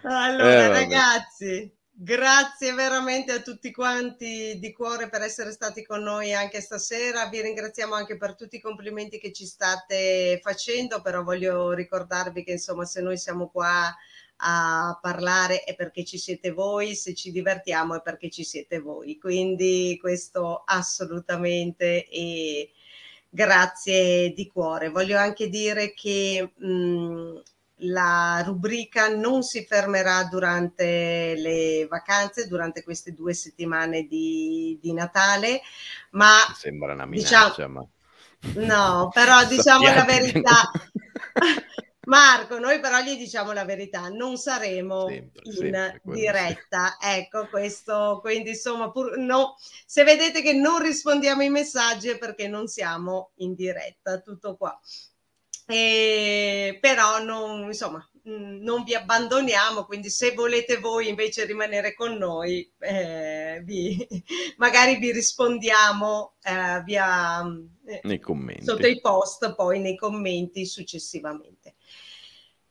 Allora, eh, ragazzi, Grazie veramente a tutti quanti di cuore per essere stati con noi anche stasera. Vi ringraziamo anche per tutti i complimenti che ci state facendo, però voglio ricordarvi che insomma se noi siamo qua a parlare è perché ci siete voi, se ci divertiamo è perché ci siete voi. Quindi questo assolutamente e grazie di cuore. Voglio anche dire che mh, mm, la rubrica non si fermerà durante le vacanze, durante queste due settimane di, di Natale, ma... Sembra una minaccia, diciamo, ma... No, però diciamo la verità. Marco, noi però gli diciamo la verità, non saremo sempre, in sempre, diretta. Ecco questo, quindi insomma, pur, no, se vedete che non rispondiamo ai messaggi è perché non siamo in diretta, tutto qua. E, eh, però non, insomma, mm, non vi abbandoniamo, quindi se volete voi invece rimanere con noi, eh, vi, magari vi rispondiamo eh, via, mm, eh, sotto i post, poi nei commenti successivamente.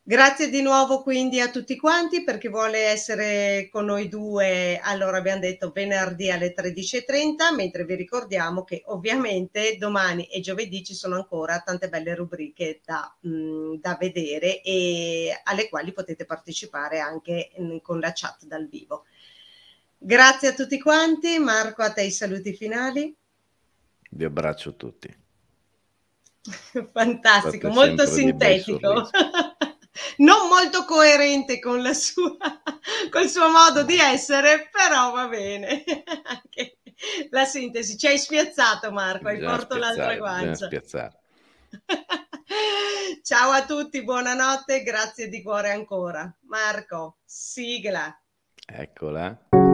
Grazie di nuovo quindi a tutti quanti per chi vuole essere con noi due, allora abbiamo detto venerdì alle 13.30, mentre vi ricordiamo che ovviamente domani e giovedì ci sono ancora tante belle rubriche da, mh, mm, da vedere e alle quali potete partecipare anche mh, mm, con la chat dal vivo. Grazie a tutti quanti, Marco a te i saluti finali. Vi abbraccio tutti. Fantastico, Fate molto sintetico. non molto coerente con la sua, col suo modo di essere, però va bene. la sintesi. Ci hai spiazzato Marco, hai portato l'altra guancia. Ciao a tutti, buonanotte, grazie di cuore ancora. Marco, sigla. Eccola.